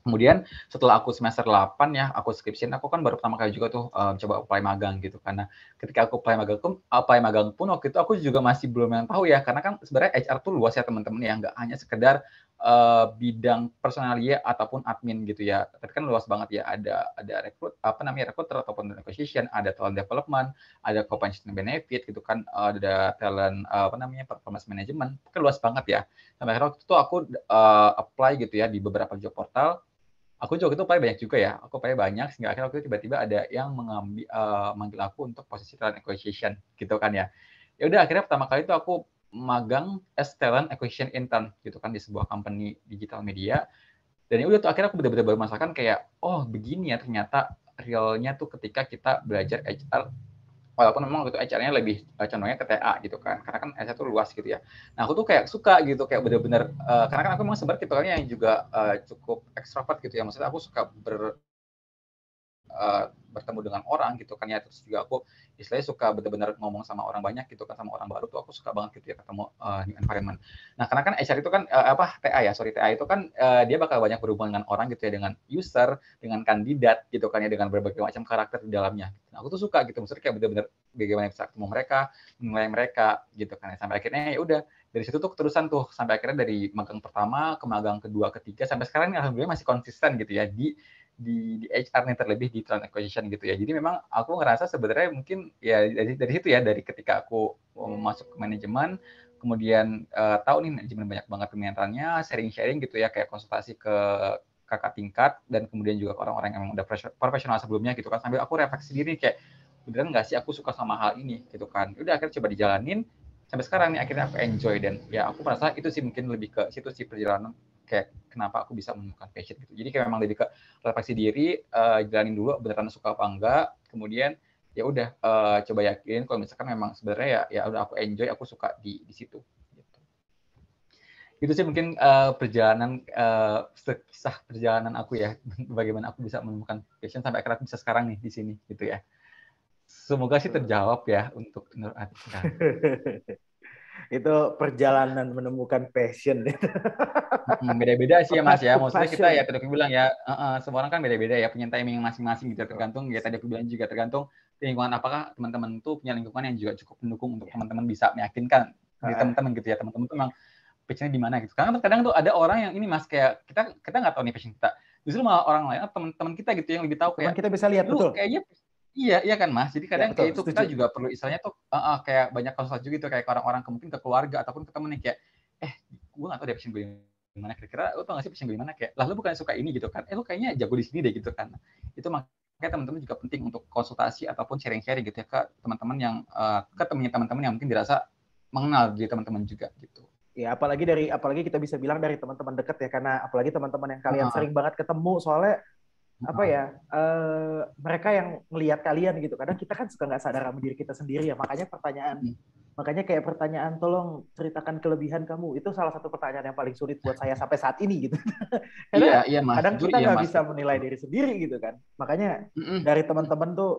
Kemudian setelah aku semester 8 ya, aku skripsian, aku kan baru pertama kali juga tuh uh, coba apply magang gitu. Karena ketika aku apply magang apply magang pun waktu itu aku juga masih belum yang tahu ya. Karena kan sebenarnya HR tuh luas ya teman-teman ya, nggak hanya sekedar Eh, bidang personalia ataupun admin gitu ya. Tapi kan luas banget ya. Ada ada rekrut apa namanya rekruter ataupun acquisition, ada talent development, ada compensation benefit gitu kan, eh, ada talent eh, apa namanya performance management. Kan luas banget ya. Sampai akhirnya waktu itu aku uh, apply gitu ya di beberapa job portal. Aku juga itu apply banyak juga ya. Aku apply banyak sehingga akhirnya waktu tiba-tiba ada yang mengambil uh, manggil aku untuk posisi talent acquisition gitu kan ya. Ya udah akhirnya pertama kali itu aku magang as talent acquisition intern gitu kan di sebuah company digital media dan ya udah tuh akhirnya aku benar-benar baru merasakan kayak oh begini ya ternyata realnya tuh ketika kita belajar HR walaupun memang itu HR-nya lebih eh, condongnya ke TA gitu kan karena kan HR tuh luas gitu ya nah aku tuh kayak suka gitu kayak bener-bener uh, karena kan aku memang sebenarnya tipikalnya yang juga uh, cukup ekstrovert gitu ya maksudnya aku suka ber Eh, bertemu dengan orang gitu kan ya terus juga aku istilahnya suka benar-benar ngomong sama orang banyak gitu kan sama orang baru tuh aku suka banget gitu ya ketemu uh, eh, new environment. Nah karena kan HR itu kan uh, apa TA ya sorry TA itu kan uh, dia bakal banyak berhubungan dengan orang gitu ya dengan user dengan kandidat gitu kan ya dengan berbagai macam karakter di dalamnya. Nah aku tuh suka gitu maksudnya kayak benar-benar bagaimana bisa ketemu mereka mengenai mereka gitu kan ya sampai akhirnya ya udah dari situ tuh keterusan tuh sampai akhirnya dari magang pertama ke magang kedua ketiga sampai sekarang alhamdulillah masih konsisten gitu ya di di, di HR nih terlebih di talent acquisition gitu ya. Jadi memang aku ngerasa sebenarnya mungkin ya dari dari situ ya dari ketika aku oh, masuk ke manajemen kemudian uh, tahu nih manajemen banyak banget peminatannya, sharing-sharing gitu ya kayak konsultasi ke kakak tingkat dan kemudian juga ke orang-orang yang udah profesional sebelumnya gitu kan sambil aku refleksi diri kayak beneran nggak sih aku suka sama hal ini gitu kan. Udah akhirnya coba dijalanin sampai sekarang nih akhirnya aku enjoy dan ya aku merasa itu sih mungkin lebih ke situ sih perjalanan kayak kenapa aku bisa menemukan passion gitu. Jadi kayak memang lebih ke refleksi diri, uh, jalanin dulu beneran suka apa enggak, kemudian ya udah uh, coba yakin kalau misalkan memang sebenarnya ya ya udah aku enjoy, aku suka di di situ. Gitu. Itu sih mungkin uh, perjalanan uh, kisah perjalanan aku ya, bagaimana aku bisa menemukan passion sampai akhirnya aku bisa sekarang nih di sini gitu ya. Semoga sih terjawab ya untuk Nur Atika. itu perjalanan menemukan passion itu. Hmm, beda-beda sih ya Mas ya. Maksudnya kita ya tadi aku bilang ya, uh, uh, semua orang kan beda-beda ya punya timing masing-masing gitu tergantung ya tadi aku bilang juga tergantung lingkungan apakah teman-teman tuh punya lingkungan yang juga cukup mendukung untuk iya. teman-teman bisa meyakinkan di teman-teman gitu ya teman-teman tuh memang passionnya di mana gitu. Karena terkadang tuh ada orang yang ini Mas kayak kita kita nggak tahu nih passion kita. Justru malah orang lain teman-teman kita gitu yang lebih tahu kayak teman kita bisa lihat betul. Kayaknya Iya, iya kan Mas. Jadi iya, kadang ya, kayak itu kita juga perlu istilahnya tuh uh, uh, kayak banyak konsultasi gitu kayak orang-orang ke mungkin ke keluarga ataupun ke temen yang kayak eh gue gak tau deh passion gue gimana kira-kira lo tau gak sih passion gue gimana kayak lah lo bukan suka ini gitu kan eh lo kayaknya jago di sini deh gitu kan itu makanya teman-teman juga penting untuk konsultasi ataupun sharing-sharing gitu ya ke teman-teman yang uh, ke temennya teman-teman yang mungkin dirasa mengenal di teman-teman juga gitu ya apalagi dari apalagi kita bisa bilang dari teman-teman dekat ya karena apalagi teman-teman yang kalian nah. sering banget ketemu soalnya apa ya uh, mereka yang melihat kalian gitu kadang kita kan suka nggak sadar sama diri kita sendiri ya makanya pertanyaan hmm. makanya kayak pertanyaan tolong ceritakan kelebihan kamu itu salah satu pertanyaan yang paling sulit buat saya sampai saat ini gitu karena iya, iya, mas. kadang kita iya, nggak yeah, bisa menilai diri sendiri gitu kan makanya mm -mm. dari teman-teman tuh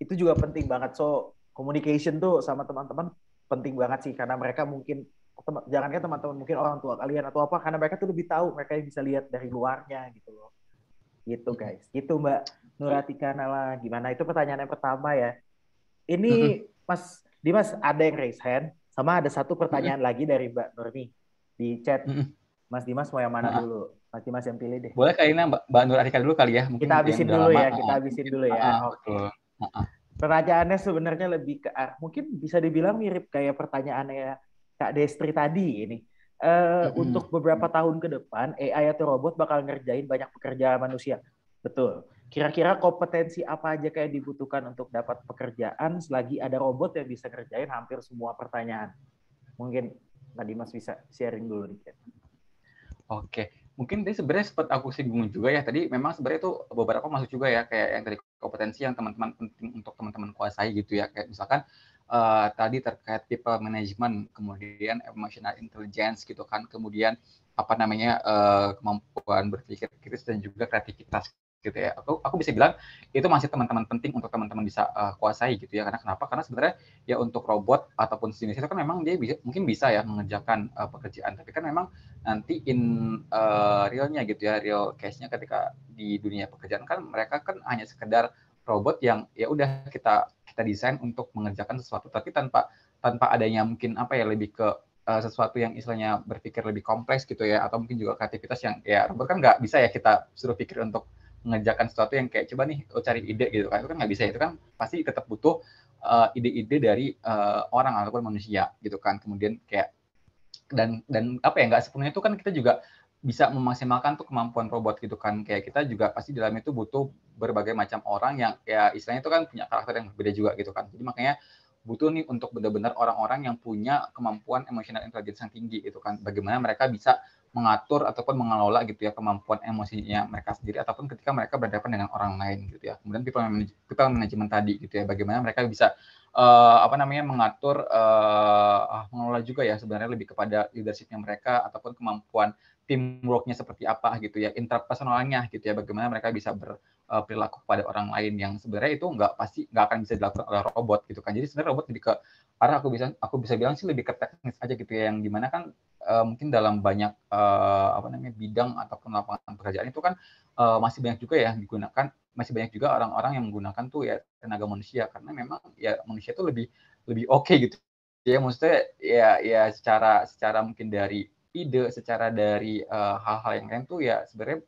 itu juga penting banget so communication tuh sama teman-teman penting banget sih karena mereka mungkin jangan kan teman-teman mungkin orang tua kalian atau apa karena mereka tuh lebih tahu mereka yang bisa lihat dari luarnya gitu loh Gitu guys. Gitu Mbak Nuratika Nala. Gimana? Itu pertanyaan yang pertama ya. Ini Mas Dimas ada yang raise hand sama ada satu pertanyaan lagi dari Mbak Nurmi di chat. Mas Dimas mau yang mana nah. dulu? Mas Dimas yang pilih deh. Boleh kali ini Mbak mbak Nuratika dulu kali ya. Mungkin kita habisin dulu ya, kita habisin dulu ya. Ah, Oke. Okay. Ah, ah. Pertanyaannya sebenarnya lebih ke mungkin bisa dibilang mirip kayak pertanyaannya Kak Destri tadi ini mm untuk beberapa tahun ke depan AI atau robot bakal ngerjain banyak pekerjaan manusia. Betul. Kira-kira kompetensi apa aja kayak dibutuhkan untuk dapat pekerjaan selagi ada robot yang bisa ngerjain hampir semua pertanyaan? Mungkin tadi Mas bisa sharing dulu dikit. Oke, mungkin tadi sebenarnya sempat aku singgung juga ya tadi memang sebenarnya itu beberapa masuk juga ya kayak yang tadi kompetensi yang teman-teman penting untuk teman-teman kuasai gitu ya kayak misalkan uh, tadi terkait people management, kemudian emotional intelligence gitu kan, kemudian apa namanya uh, kemampuan berpikir kritis dan juga kreativitas gitu ya. Aku aku bisa bilang itu masih teman-teman penting untuk teman-teman bisa uh, kuasai gitu ya. Karena kenapa? Karena sebenarnya ya untuk robot ataupun sejenis itu kan memang dia bisa, mungkin bisa ya mengerjakan uh, pekerjaan, tapi kan memang nanti in uh, realnya gitu ya, real case-nya ketika di dunia pekerjaan kan mereka kan hanya sekedar robot yang ya udah kita kita desain untuk mengerjakan sesuatu tapi tanpa tanpa adanya mungkin apa ya lebih ke uh, sesuatu yang istilahnya berpikir lebih kompleks gitu ya atau mungkin juga kreativitas yang ya robot kan nggak bisa ya kita suruh pikir untuk mengerjakan sesuatu yang kayak coba nih lo oh, cari ide gitu kan itu kan nggak bisa ya. itu kan pasti tetap butuh ide eh, ide-ide dari uh, orang ataupun manusia gitu kan kemudian kayak dan dan apa ya nggak sepenuhnya itu kan kita juga bisa memaksimalkan tuh kemampuan robot gitu kan kayak kita juga pasti di dalam itu butuh berbagai macam orang yang ya istilahnya itu kan punya karakter yang berbeda juga gitu kan jadi makanya butuh nih untuk benar-benar orang-orang yang punya kemampuan emosional intelligence yang tinggi gitu kan bagaimana mereka bisa mengatur ataupun mengelola gitu ya kemampuan emosinya mereka sendiri ataupun ketika mereka berhadapan dengan orang lain gitu ya kemudian people manajemen people management tadi gitu ya bagaimana mereka bisa uh, apa namanya mengatur uh, mengelola juga ya sebenarnya lebih kepada leadershipnya mereka ataupun kemampuan teamworknya seperti apa gitu ya interpersonalnya gitu ya bagaimana mereka bisa berperilaku eh, pada kepada orang lain yang sebenarnya itu nggak pasti nggak akan bisa dilakukan oleh robot gitu kan jadi sebenarnya robot lebih ke arah aku bisa aku bisa bilang sih lebih ke teknis aja gitu ya yang dimana kan uh, mungkin dalam banyak uh, apa namanya bidang ataupun lapangan pekerjaan itu kan uh, masih banyak juga ya digunakan masih banyak juga orang-orang yang menggunakan tuh ya tenaga manusia karena memang ya manusia itu lebih lebih oke okay gitu ya maksudnya ya ya secara secara mungkin dari ide secara dari eh, hal-hal uh, yang lain tuh ya sebenarnya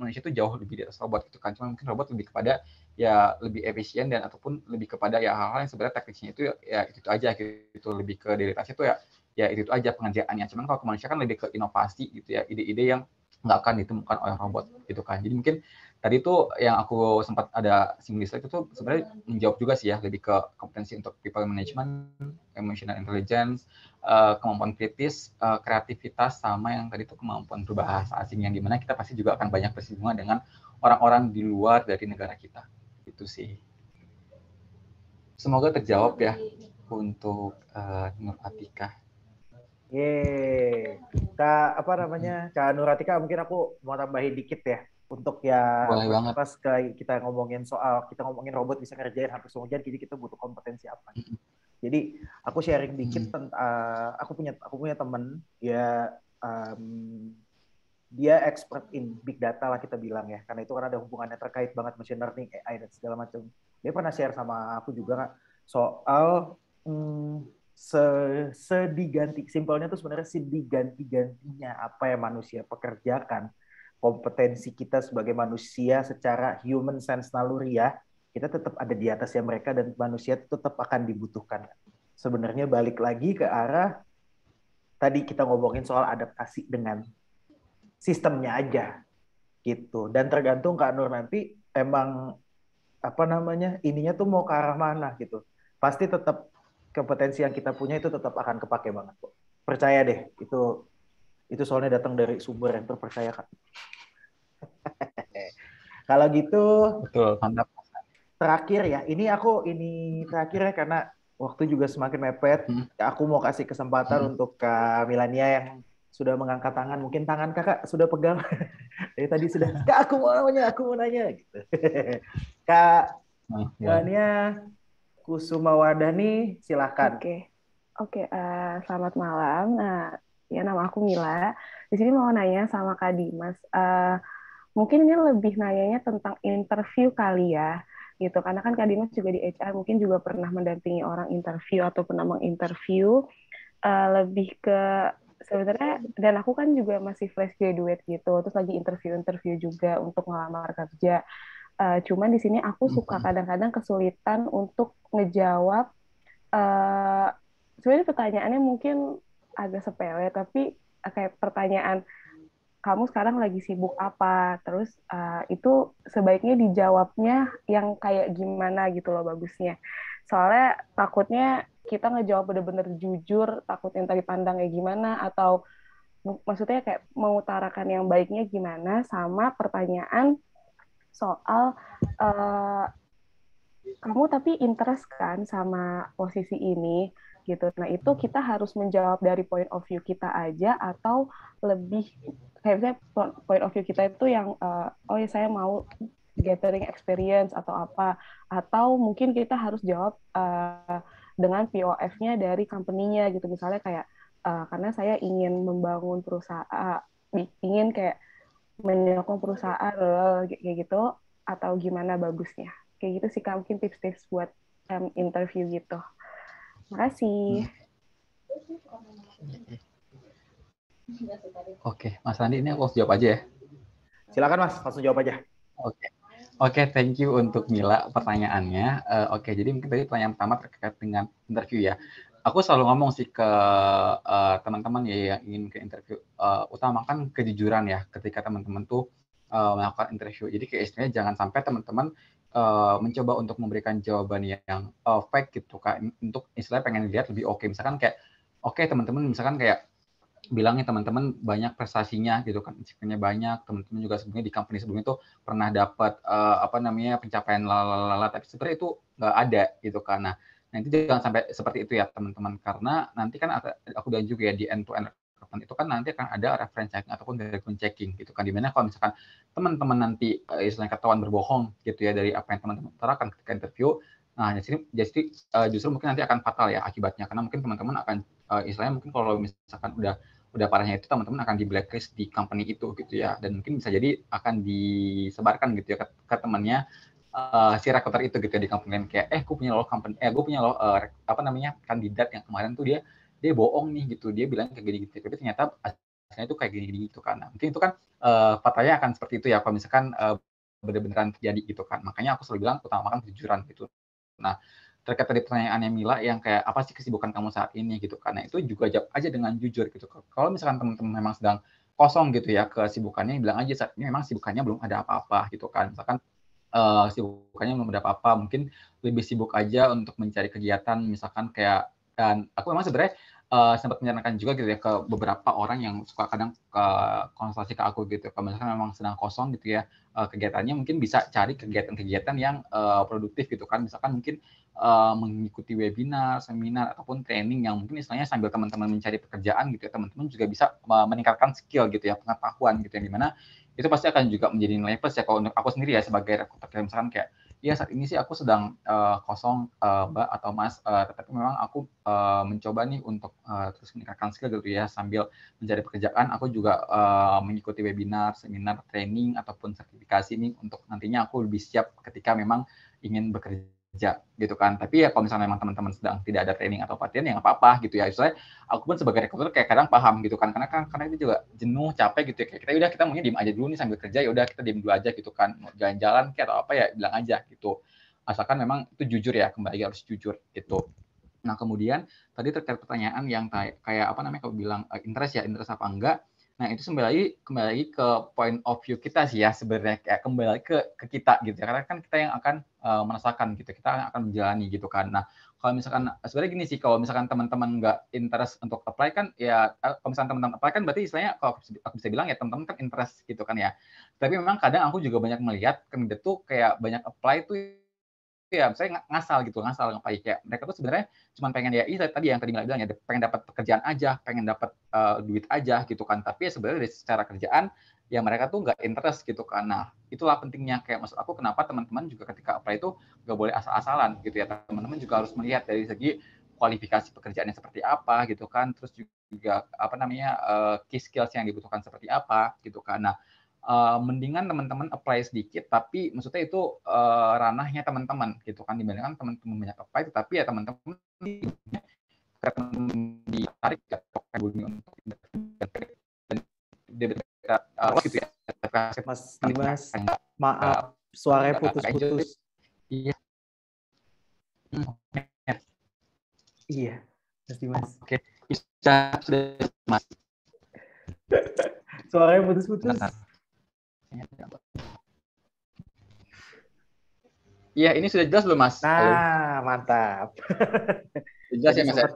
manusia itu jauh lebih di atas robot gitu kan cuma mungkin robot lebih kepada ya lebih efisien dan ataupun lebih kepada ya hal-hal yang sebenarnya teknisnya itu ya itu, itu aja gitu lebih ke diri itu ya ya itu, itu aja pengerjaannya cuman kalau ke manusia kan lebih ke inovasi gitu ya ide-ide yang nggak akan ditemukan oleh robot gitu kan. Jadi mungkin tadi itu yang aku sempat ada singgung itu tuh sebenarnya menjawab juga sih ya lebih ke kompetensi untuk people management, emotional intelligence, eh, kemampuan kritis, uh, kreativitas sama yang tadi itu kemampuan berbahasa asing yang dimana kita pasti juga akan banyak bersinggungan dengan orang-orang di luar dari negara kita. Itu sih. Semoga terjawab ya untuk uh, Nur Atika. Ye. Kak apa namanya? Kak Nuratika mungkin aku mau tambahin dikit ya untuk ya Boleh banget. pas kayak kita ngomongin soal kita ngomongin robot bisa ngerjain hampir semua jadi kita butuh kompetensi apa. Jadi aku sharing dikit tentang uh, aku punya aku punya teman dia um, dia expert in big data lah kita bilang ya karena itu kan ada hubungannya terkait banget machine learning AI dan segala macam. Dia pernah share sama aku juga kak soal hmm, se sediganti simpelnya tuh sebenarnya diganti gantinya apa yang manusia pekerjakan kompetensi kita sebagai manusia secara human sense naluri ya kita tetap ada di atasnya mereka dan manusia tetap akan dibutuhkan sebenarnya balik lagi ke arah tadi kita ngomongin soal adaptasi dengan sistemnya aja gitu dan tergantung Kak Nur nanti emang apa namanya ininya tuh mau ke arah mana gitu pasti tetap kompetensi yang kita punya itu tetap akan kepake banget kok. Percaya deh, itu itu soalnya datang dari sumber yang terpercaya kan. Kalau gitu, betul, mantap. Terakhir ya, ini aku ini terakhir ya karena waktu juga semakin mepet. Hmm. Aku mau kasih kesempatan hmm. untuk Kak eh, Milania yang sudah mengangkat tangan. Mungkin tangan kakak sudah pegang. Dari tadi sudah, kak aku mau nanya, aku mau nanya. Gitu. Kak nah, ya. Milania, Kusuma Wardani, silahkan. Oke, okay. oke. Okay, uh, eh, selamat malam. Uh, ya nama aku Mila. Di sini mau nanya sama Kak Dimas. Uh, mungkin ini lebih nanyanya tentang interview kali ya gitu karena kan Kak Dimas juga di HR mungkin juga pernah mendampingi orang interview atau pernah menginterview uh, lebih ke sebenarnya dan aku kan juga masih fresh graduate gitu terus lagi interview interview juga untuk ngelamar kerja Uh, cuman di sini aku suka kadang-kadang kesulitan untuk ngejawab uh, sebenarnya pertanyaannya mungkin agak sepele tapi eh, kayak pertanyaan kamu sekarang lagi sibuk apa terus uh, itu sebaiknya dijawabnya yang kayak gimana gitu loh bagusnya soalnya takutnya kita ngejawab bener-bener jujur takutnya tadi pandang kayak gimana atau maksudnya kayak mengutarakan yang baiknya gimana sama pertanyaan soal uh, kamu tapi interest kan sama posisi ini gitu. Nah itu hmm. kita harus menjawab dari point of view kita aja atau lebih kayak misalnya point of view kita itu yang uh, oh ya saya mau gathering experience atau apa atau mungkin kita harus jawab uh, dengan POF-nya dari company-nya gitu misalnya kayak uh, karena saya ingin membangun perusahaan ingin kayak menyokong perusahaan loh kayak gitu atau gimana bagusnya kayak gitu sih kak mungkin tips-tips buat um, interview gitu makasih hmm. oke mas Andi ini aku jawab aja ya silakan mas langsung jawab aja oke okay. Oke, okay, thank you untuk Mila pertanyaannya. Uh, Oke, okay, jadi mungkin tadi pertanyaan pertama terkait dengan interview ya aku selalu ngomong sih ke teman eh, teman-teman ya yang ingin ke interview uh, utamakan kejujuran ya ketika teman-teman tuh uh, melakukan interview jadi kayak istilahnya jangan sampai teman-teman uh, mencoba untuk memberikan jawaban yang uh, fake gitu kak untuk istilahnya pengen lihat lebih oke okay. misalkan kayak oke okay, teman-teman misalkan kayak bilangnya teman-teman banyak prestasinya gitu kan achievement banyak teman-teman juga sebelumnya di company sebelumnya itu pernah dapat uh, apa namanya pencapaian lalala tapi sebenarnya itu nggak ada gitu karena nanti jangan sampai seperti itu ya, teman-teman. Karena nanti kan aku bilang juga ya di end-to-end recruitment itu kan nanti akan ada reference checking ataupun background checking gitu kan. Dimana kalau misalkan teman-teman nanti eh, istilahnya ketahuan berbohong gitu ya dari apa yang teman-teman terakan ketika interview, Nah, jadi, jadi uh, justru mungkin nanti akan fatal ya akibatnya karena mungkin teman-teman akan uh, istilahnya mungkin kalau misalkan udah udah parahnya itu teman-teman akan di blacklist di company itu gitu ya dan mungkin bisa jadi akan disebarkan gitu ya ke, ke temannya uh, si rekruter itu gitu ya di company lain kayak eh gue punya lo company eh gue punya lo uh, apa namanya kandidat yang kemarin tuh dia dia bohong nih gitu dia bilang kayak gini gitu tapi ternyata hasilnya itu kayak gini gini gitu kan nah, mungkin itu kan uh, eh, patahnya akan seperti itu ya kalau misalkan uh, bener-beneran terjadi gitu kan makanya aku selalu bilang utamakan kejujuran gitu nah terkait tadi pertanyaannya Mila yang kayak apa sih kesibukan kamu saat ini gitu karena itu juga jawab aja dengan jujur gitu kalau misalkan teman-teman memang sedang kosong gitu ya kesibukannya bilang aja saat ini memang sibukannya belum ada apa-apa gitu kan misalkan uh, eh, sibukannya ada apa mungkin lebih sibuk aja untuk mencari kegiatan misalkan kayak dan aku memang sebenarnya uh, sempat menyarankan juga gitu ya ke beberapa orang yang suka kadang ke konsultasi ke aku gitu kalau misalkan memang sedang kosong gitu ya uh, kegiatannya mungkin bisa cari kegiatan-kegiatan yang uh, produktif gitu kan misalkan mungkin uh, mengikuti webinar seminar ataupun training yang mungkin misalnya sambil teman-teman mencari pekerjaan gitu ya teman-teman juga bisa meningkatkan skill gitu ya pengetahuan gitu yang dimana itu pasti akan juga menjadi nilai plus ya kalau untuk aku sendiri ya sebagai rekruter kayak misalkan kayak ya saat ini sih aku sedang uh, kosong uh, mbak atau mas uh, tetapi memang aku uh, mencoba nih untuk uh, terus meningkatkan skill gitu ya sambil mencari pekerjaan aku juga uh, mengikuti webinar seminar training ataupun sertifikasi nih untuk nantinya aku lebih siap ketika memang ingin bekerja kerja gitu kan tapi ya kalau misalnya memang teman-teman sedang tidak ada training atau pelatihan ya nggak apa-apa gitu ya saya aku pun sebagai rekruter kayak kadang paham gitu kan karena kan karena itu juga jenuh capek gitu ya kayak kita ya udah kita mungkin diem aja dulu nih sambil kerja ya udah kita diem dulu aja gitu kan jalan-jalan kayak atau apa ya bilang aja gitu asalkan memang itu jujur ya kembali harus jujur gitu nah kemudian tadi terkait pertanyaan yang kayak apa namanya kalau bilang eh, interest ya interest apa enggak Nah itu kembali lagi kembali lagi ke point of view kita sih ya sebenarnya kayak kembali ke ke kita gitu karena kan kita yang akan uh, merasakan gitu kita akan menjalani gitu kan. Nah kalau misalkan sebenarnya gini sih kalau misalkan teman-teman nggak interest untuk apply kan ya eh, kalau misalkan teman-teman apply kan berarti istilahnya kalau aku, aku bisa bilang ya teman-teman kan interest gitu kan ya. Tapi memang kadang aku juga banyak melihat kandidat tuh kayak banyak apply tuh ya saya ngasal gitu ngasal ngapain kayak mereka tuh sebenarnya cuma pengen ya iya tadi yang tadi nggak bilang ya pengen dapat pekerjaan aja pengen dapat uh, eh, duit aja gitu kan tapi ya sebenarnya dari secara kerjaan ya mereka tuh nggak interest gitu kan nah itulah pentingnya kayak maksud aku kenapa teman-teman juga ketika apa itu nggak boleh asal-asalan gitu ya teman-teman juga harus melihat dari segi kualifikasi pekerjaannya seperti apa gitu kan terus juga apa namanya uh, key skills yang dibutuhkan seperti apa gitu kan nah uh, mendingan teman-teman apply sedikit tapi maksudnya itu uh, ranahnya teman-teman gitu kan dibandingkan teman-teman banyak apply tapi ya teman-teman ditarik ke bumi untuk debit gitu ya Mas Dimas maaf suara putus-putus iya iya Mas Dimas oke bisa sudah Mas suaranya putus-putus Iya, ini sudah jelas belum, Mas? Nah, Halo. mantap. jelas ya, Mas? Ya?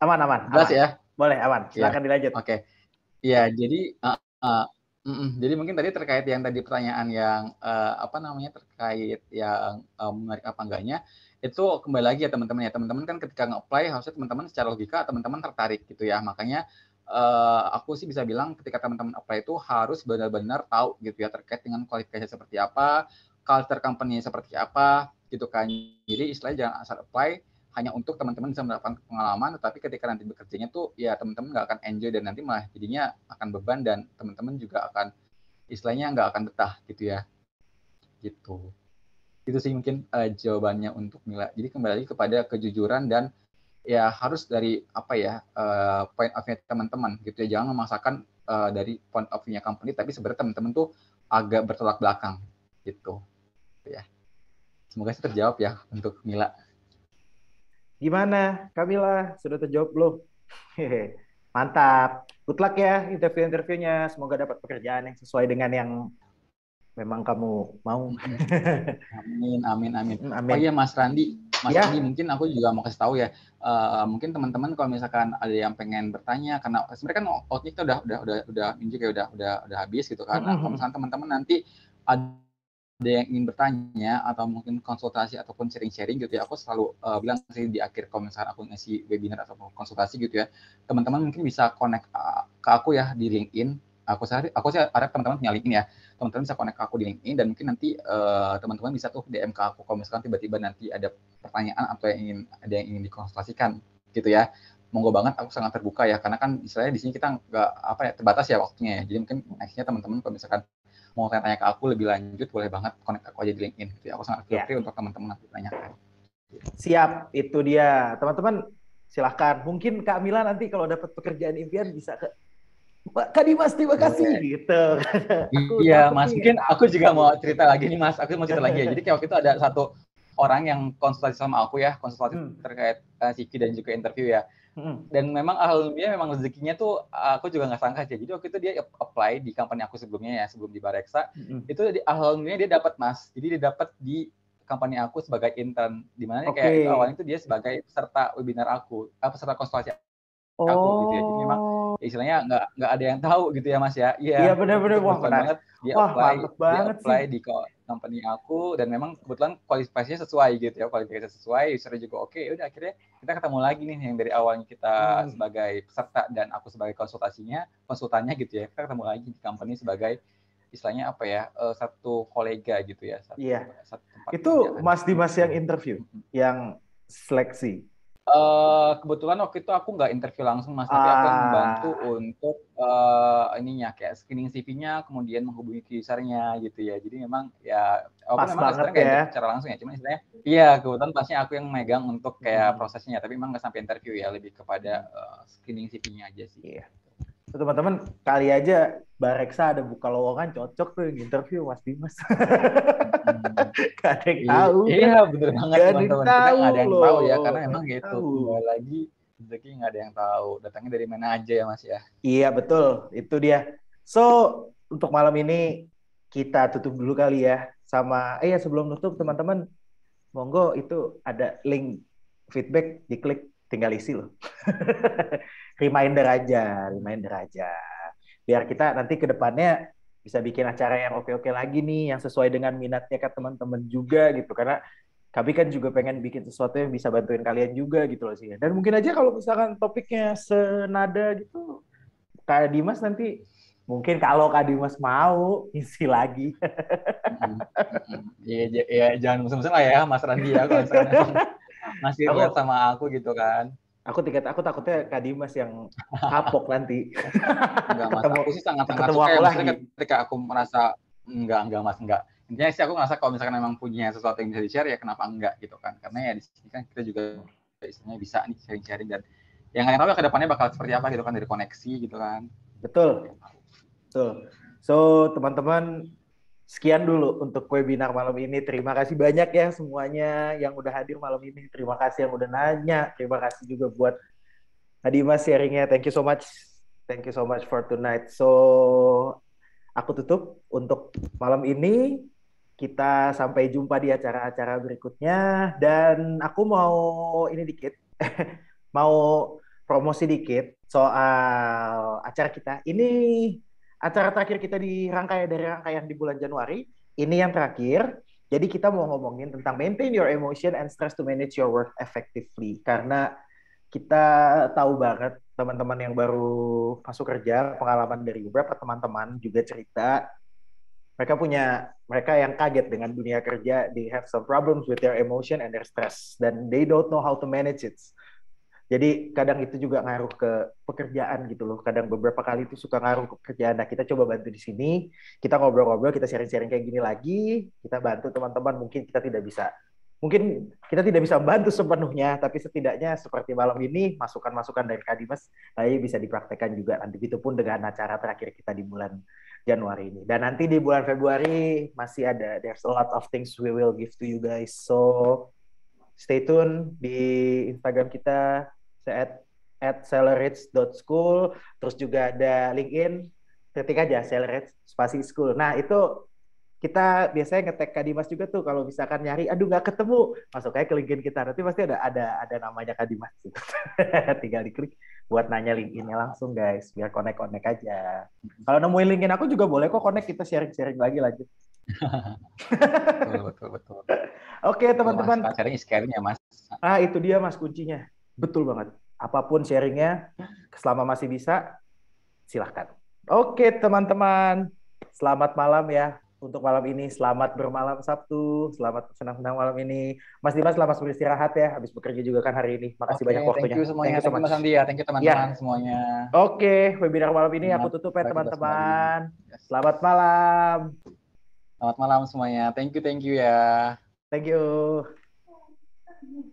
Aman, aman. Jelas aman. ya? Boleh, aman. Iya. Silakan ya. dilanjut. Oke. Okay. Iya, jadi uh, uh, mm -mm. jadi mungkin tadi terkait yang tadi pertanyaan yang uh, apa namanya terkait yang uh, menarik apa enggaknya itu kembali lagi ya teman-teman ya teman-teman kan ketika nge-apply harusnya teman-teman secara logika teman-teman tertarik gitu ya makanya uh, aku sih bisa bilang ketika teman-teman apply itu harus benar-benar tahu gitu ya terkait dengan kualifikasi seperti apa, culture company seperti apa gitu kan. Jadi istilahnya jangan asal apply hanya untuk teman-teman bisa mendapatkan pengalaman, tetapi ketika nanti bekerjanya tuh ya teman-teman nggak akan enjoy dan nanti malah jadinya akan beban dan teman-teman juga akan istilahnya nggak akan betah gitu ya. Gitu. Itu sih mungkin uh, jawabannya untuk Mila. Jadi kembali lagi kepada kejujuran dan ya harus dari apa ya uh, point of view teman-teman gitu ya jangan memaksakan uh, dari point of view-nya company tapi sebenarnya teman-teman tuh agak bertolak belakang gitu, gitu ya semoga saya terjawab ya untuk Mila gimana Kamila sudah terjawab belum mantap good luck ya interview interviewnya semoga dapat pekerjaan yang sesuai dengan yang memang kamu mau amin amin amin, amin. oh iya Mas Randi Mas yeah. Andi mungkin aku juga mau kasih tahu ya uh, mungkin teman-teman kalau misalkan ada yang pengen bertanya karena sebenarnya kan outnya udah udah udah udah minggu kayak udah udah udah habis gitu kan. Nah, kalau mm-hmm. misalkan teman-teman nanti ada yang ingin bertanya atau mungkin konsultasi ataupun sharing-sharing gitu ya aku selalu uh, bilang sih di akhir komentar aku ngisi webinar atau konsultasi gitu ya teman-teman mungkin bisa connect uh, ke aku ya di LinkedIn aku sehari aku sih ada teman-teman punya LinkedIn ya teman-teman bisa connect ke aku di LinkedIn dan mungkin nanti eh, teman-teman uh, bisa tuh DM ke aku kalau misalkan tiba-tiba nanti ada pertanyaan atau yang ingin ada yang ingin dikonsultasikan gitu ya monggo banget aku sangat terbuka ya karena kan istilahnya di sini kita nggak apa ya terbatas ya waktunya ya jadi mungkin nextnya teman-teman kalau misalkan mau tanya-tanya ke aku lebih lanjut boleh banget connect aku aja di LinkedIn gitu ya. aku sangat terbuka ya. free untuk teman-teman nanti tanyakan siap itu dia teman-teman silahkan mungkin Kak Mila nanti kalau dapat pekerjaan impian bisa ke Kadi Mas terima kasih okay. gitu. iya Mas, mungkin aku juga mau cerita lagi nih Mas, aku mau cerita lagi ya. Jadi waktu itu ada satu orang yang konsultasi sama aku ya, konsultasi hmm. terkait uh, dan juga interview ya. Hmm. Dan memang alhamdulillah memang rezekinya tuh aku juga nggak sangka aja. Jadi waktu itu dia apply di company aku sebelumnya ya, sebelum di Bareksa. Hmm. Itu di, alhamdulillah dia dapat Mas. Jadi dia dapat di company aku sebagai intern di mana okay. kayak awalnya itu dia sebagai peserta webinar aku, uh, peserta konsultasi oh. aku gitu ya. Jadi memang oh istilahnya nggak nggak ada yang tahu gitu ya Mas ya. Iya. Iya benar-benar wah banget. Dia wah, apply, banget dia apply sih. di company aku dan memang kebetulan kualifikasinya sesuai gitu ya, kualifikasinya sesuai, usernya juga oke. Okay. Ya udah akhirnya kita ketemu lagi nih yang dari awalnya kita hmm. sebagai peserta dan aku sebagai konsultasinya, konsultannya gitu ya. Kita ketemu lagi di company sebagai istilahnya apa ya eh, satu kolega gitu ya satu, yeah. satu tempat itu Mas Dimas yang interview yang seleksi Uh, kebetulan waktu itu aku nggak interview langsung mas, ah. tapi aku ah. membantu untuk uh, ininya kayak screening CV-nya, kemudian menghubungi kisarnya gitu ya. Jadi memang ya, aku Pas memang sekarang ya. Gitu secara langsung ya, cuma istilahnya iya kebetulan pasnya aku yang megang untuk kayak hmm. prosesnya, tapi memang nggak sampai interview ya, lebih kepada uh, screening CV-nya aja sih. Iya. So, teman-teman kali aja Bareksa ada buka lowongan cocok tuh yang interview Mas Dimas. gak ada yang iya, tahu. Iya, bener banget teman-teman. Kita gak ada yang tahu ya, karena emang gitu. Kembali lagi, rezeki gak ada yang tahu. Datangnya dari mana aja ya, Mas ya. Iya, betul. Itu dia. So, untuk malam ini kita tutup dulu kali ya. Sama, eh ya sebelum tutup teman-teman, monggo itu ada link feedback, diklik tinggal isi loh. reminder aja, reminder aja. Biar kita nanti ke depannya bisa bikin acara yang oke-oke lagi nih, yang sesuai dengan minatnya ke teman-teman juga gitu. Karena kami kan juga pengen bikin sesuatu yang bisa bantuin kalian juga gitu loh sih. Dan mungkin aja kalau misalkan topiknya senada gitu, Kak Dimas nanti mungkin kalau Kak Dimas mau isi lagi. Iya, ya, jangan musim-musim lah ya Mas Randi ya kalau misalnya masih buat sama aku gitu kan. Aku tiket aku takutnya Kak Dimas yang kapok nanti. Enggak ketemu, aku sih sangat sangat suka ya, aku ya, ketika aku merasa enggak enggak mas enggak. Intinya sih aku merasa kalau misalkan memang punya sesuatu yang bisa di-share ya kenapa enggak gitu kan. Karena ya di sini kan kita juga istilahnya bisa nih sharing-sharing dan yang nggak tahu ya depannya bakal seperti apa gitu kan dari koneksi gitu kan. Betul. Betul. So teman-teman sekian dulu untuk webinar malam ini. Terima kasih banyak ya semuanya yang udah hadir malam ini. Terima kasih yang udah nanya. Terima kasih juga buat Adimas sharingnya. Thank you so much. Thank you so much for tonight. So aku tutup untuk malam ini. Kita sampai jumpa di acara-acara berikutnya. Dan aku mau ini dikit, mau promosi dikit soal acara kita. Ini acara terakhir kita di rangkaian dari rangkaian di bulan Januari. Ini yang terakhir. Jadi kita mau ngomongin tentang maintain your emotion and stress to manage your work effectively. Karena kita tahu banget teman-teman yang baru masuk kerja, pengalaman dari beberapa teman-teman juga cerita mereka punya mereka yang kaget dengan dunia kerja they have some problems with their emotion and their stress dan they don't know how to manage it jadi kadang itu juga ngaruh ke pekerjaan gitu loh. Kadang beberapa kali itu suka ngaruh ke pekerjaan. Nah kita coba bantu di sini, kita ngobrol-ngobrol, kita sharing-sharing kayak gini lagi, kita bantu teman-teman. Mungkin kita tidak bisa, mungkin kita tidak bisa bantu sepenuhnya, tapi setidaknya seperti malam ini masukan-masukan dari Kadimas, saya nah, bisa dipraktekkan juga nanti. Itu pun dengan acara terakhir kita di bulan Januari ini. Dan nanti di bulan Februari masih ada there's a lot of things we will give to you guys. So stay tune di Instagram kita at at sellerage.school terus juga ada LinkedIn ketik aja sellerage spasi school nah itu kita biasanya ngetek kadimas juga tuh kalau misalkan nyari aduh nggak ketemu masuk aja ke LinkedIn kita nanti pasti ada ada ada namanya kadimas Dimas gitu. tinggal diklik buat nanya LinkedInnya langsung guys biar connect connect aja kalau nemuin LinkedIn aku juga boleh kok connect kita sharing sharing lagi lanjut betul betul betul oke teman-teman sharing scare ya mas ah itu dia mas kuncinya Betul banget. Apapun sharingnya, selama masih bisa, silahkan. Oke teman-teman, selamat malam ya untuk malam ini. Selamat bermalam Sabtu, selamat senang-senang malam ini. Mas Dimas selamat beristirahat ya, habis bekerja juga kan hari ini. Makasih okay, banyak waktunya. Thank you semuanya, thank you, so thank you Mas Andi ya, thank you teman-teman yeah. semuanya. Oke, okay, webinar malam ini aku tutup ya teman-teman. Selamat malam. Selamat malam semuanya. Thank you, thank you ya. Thank you.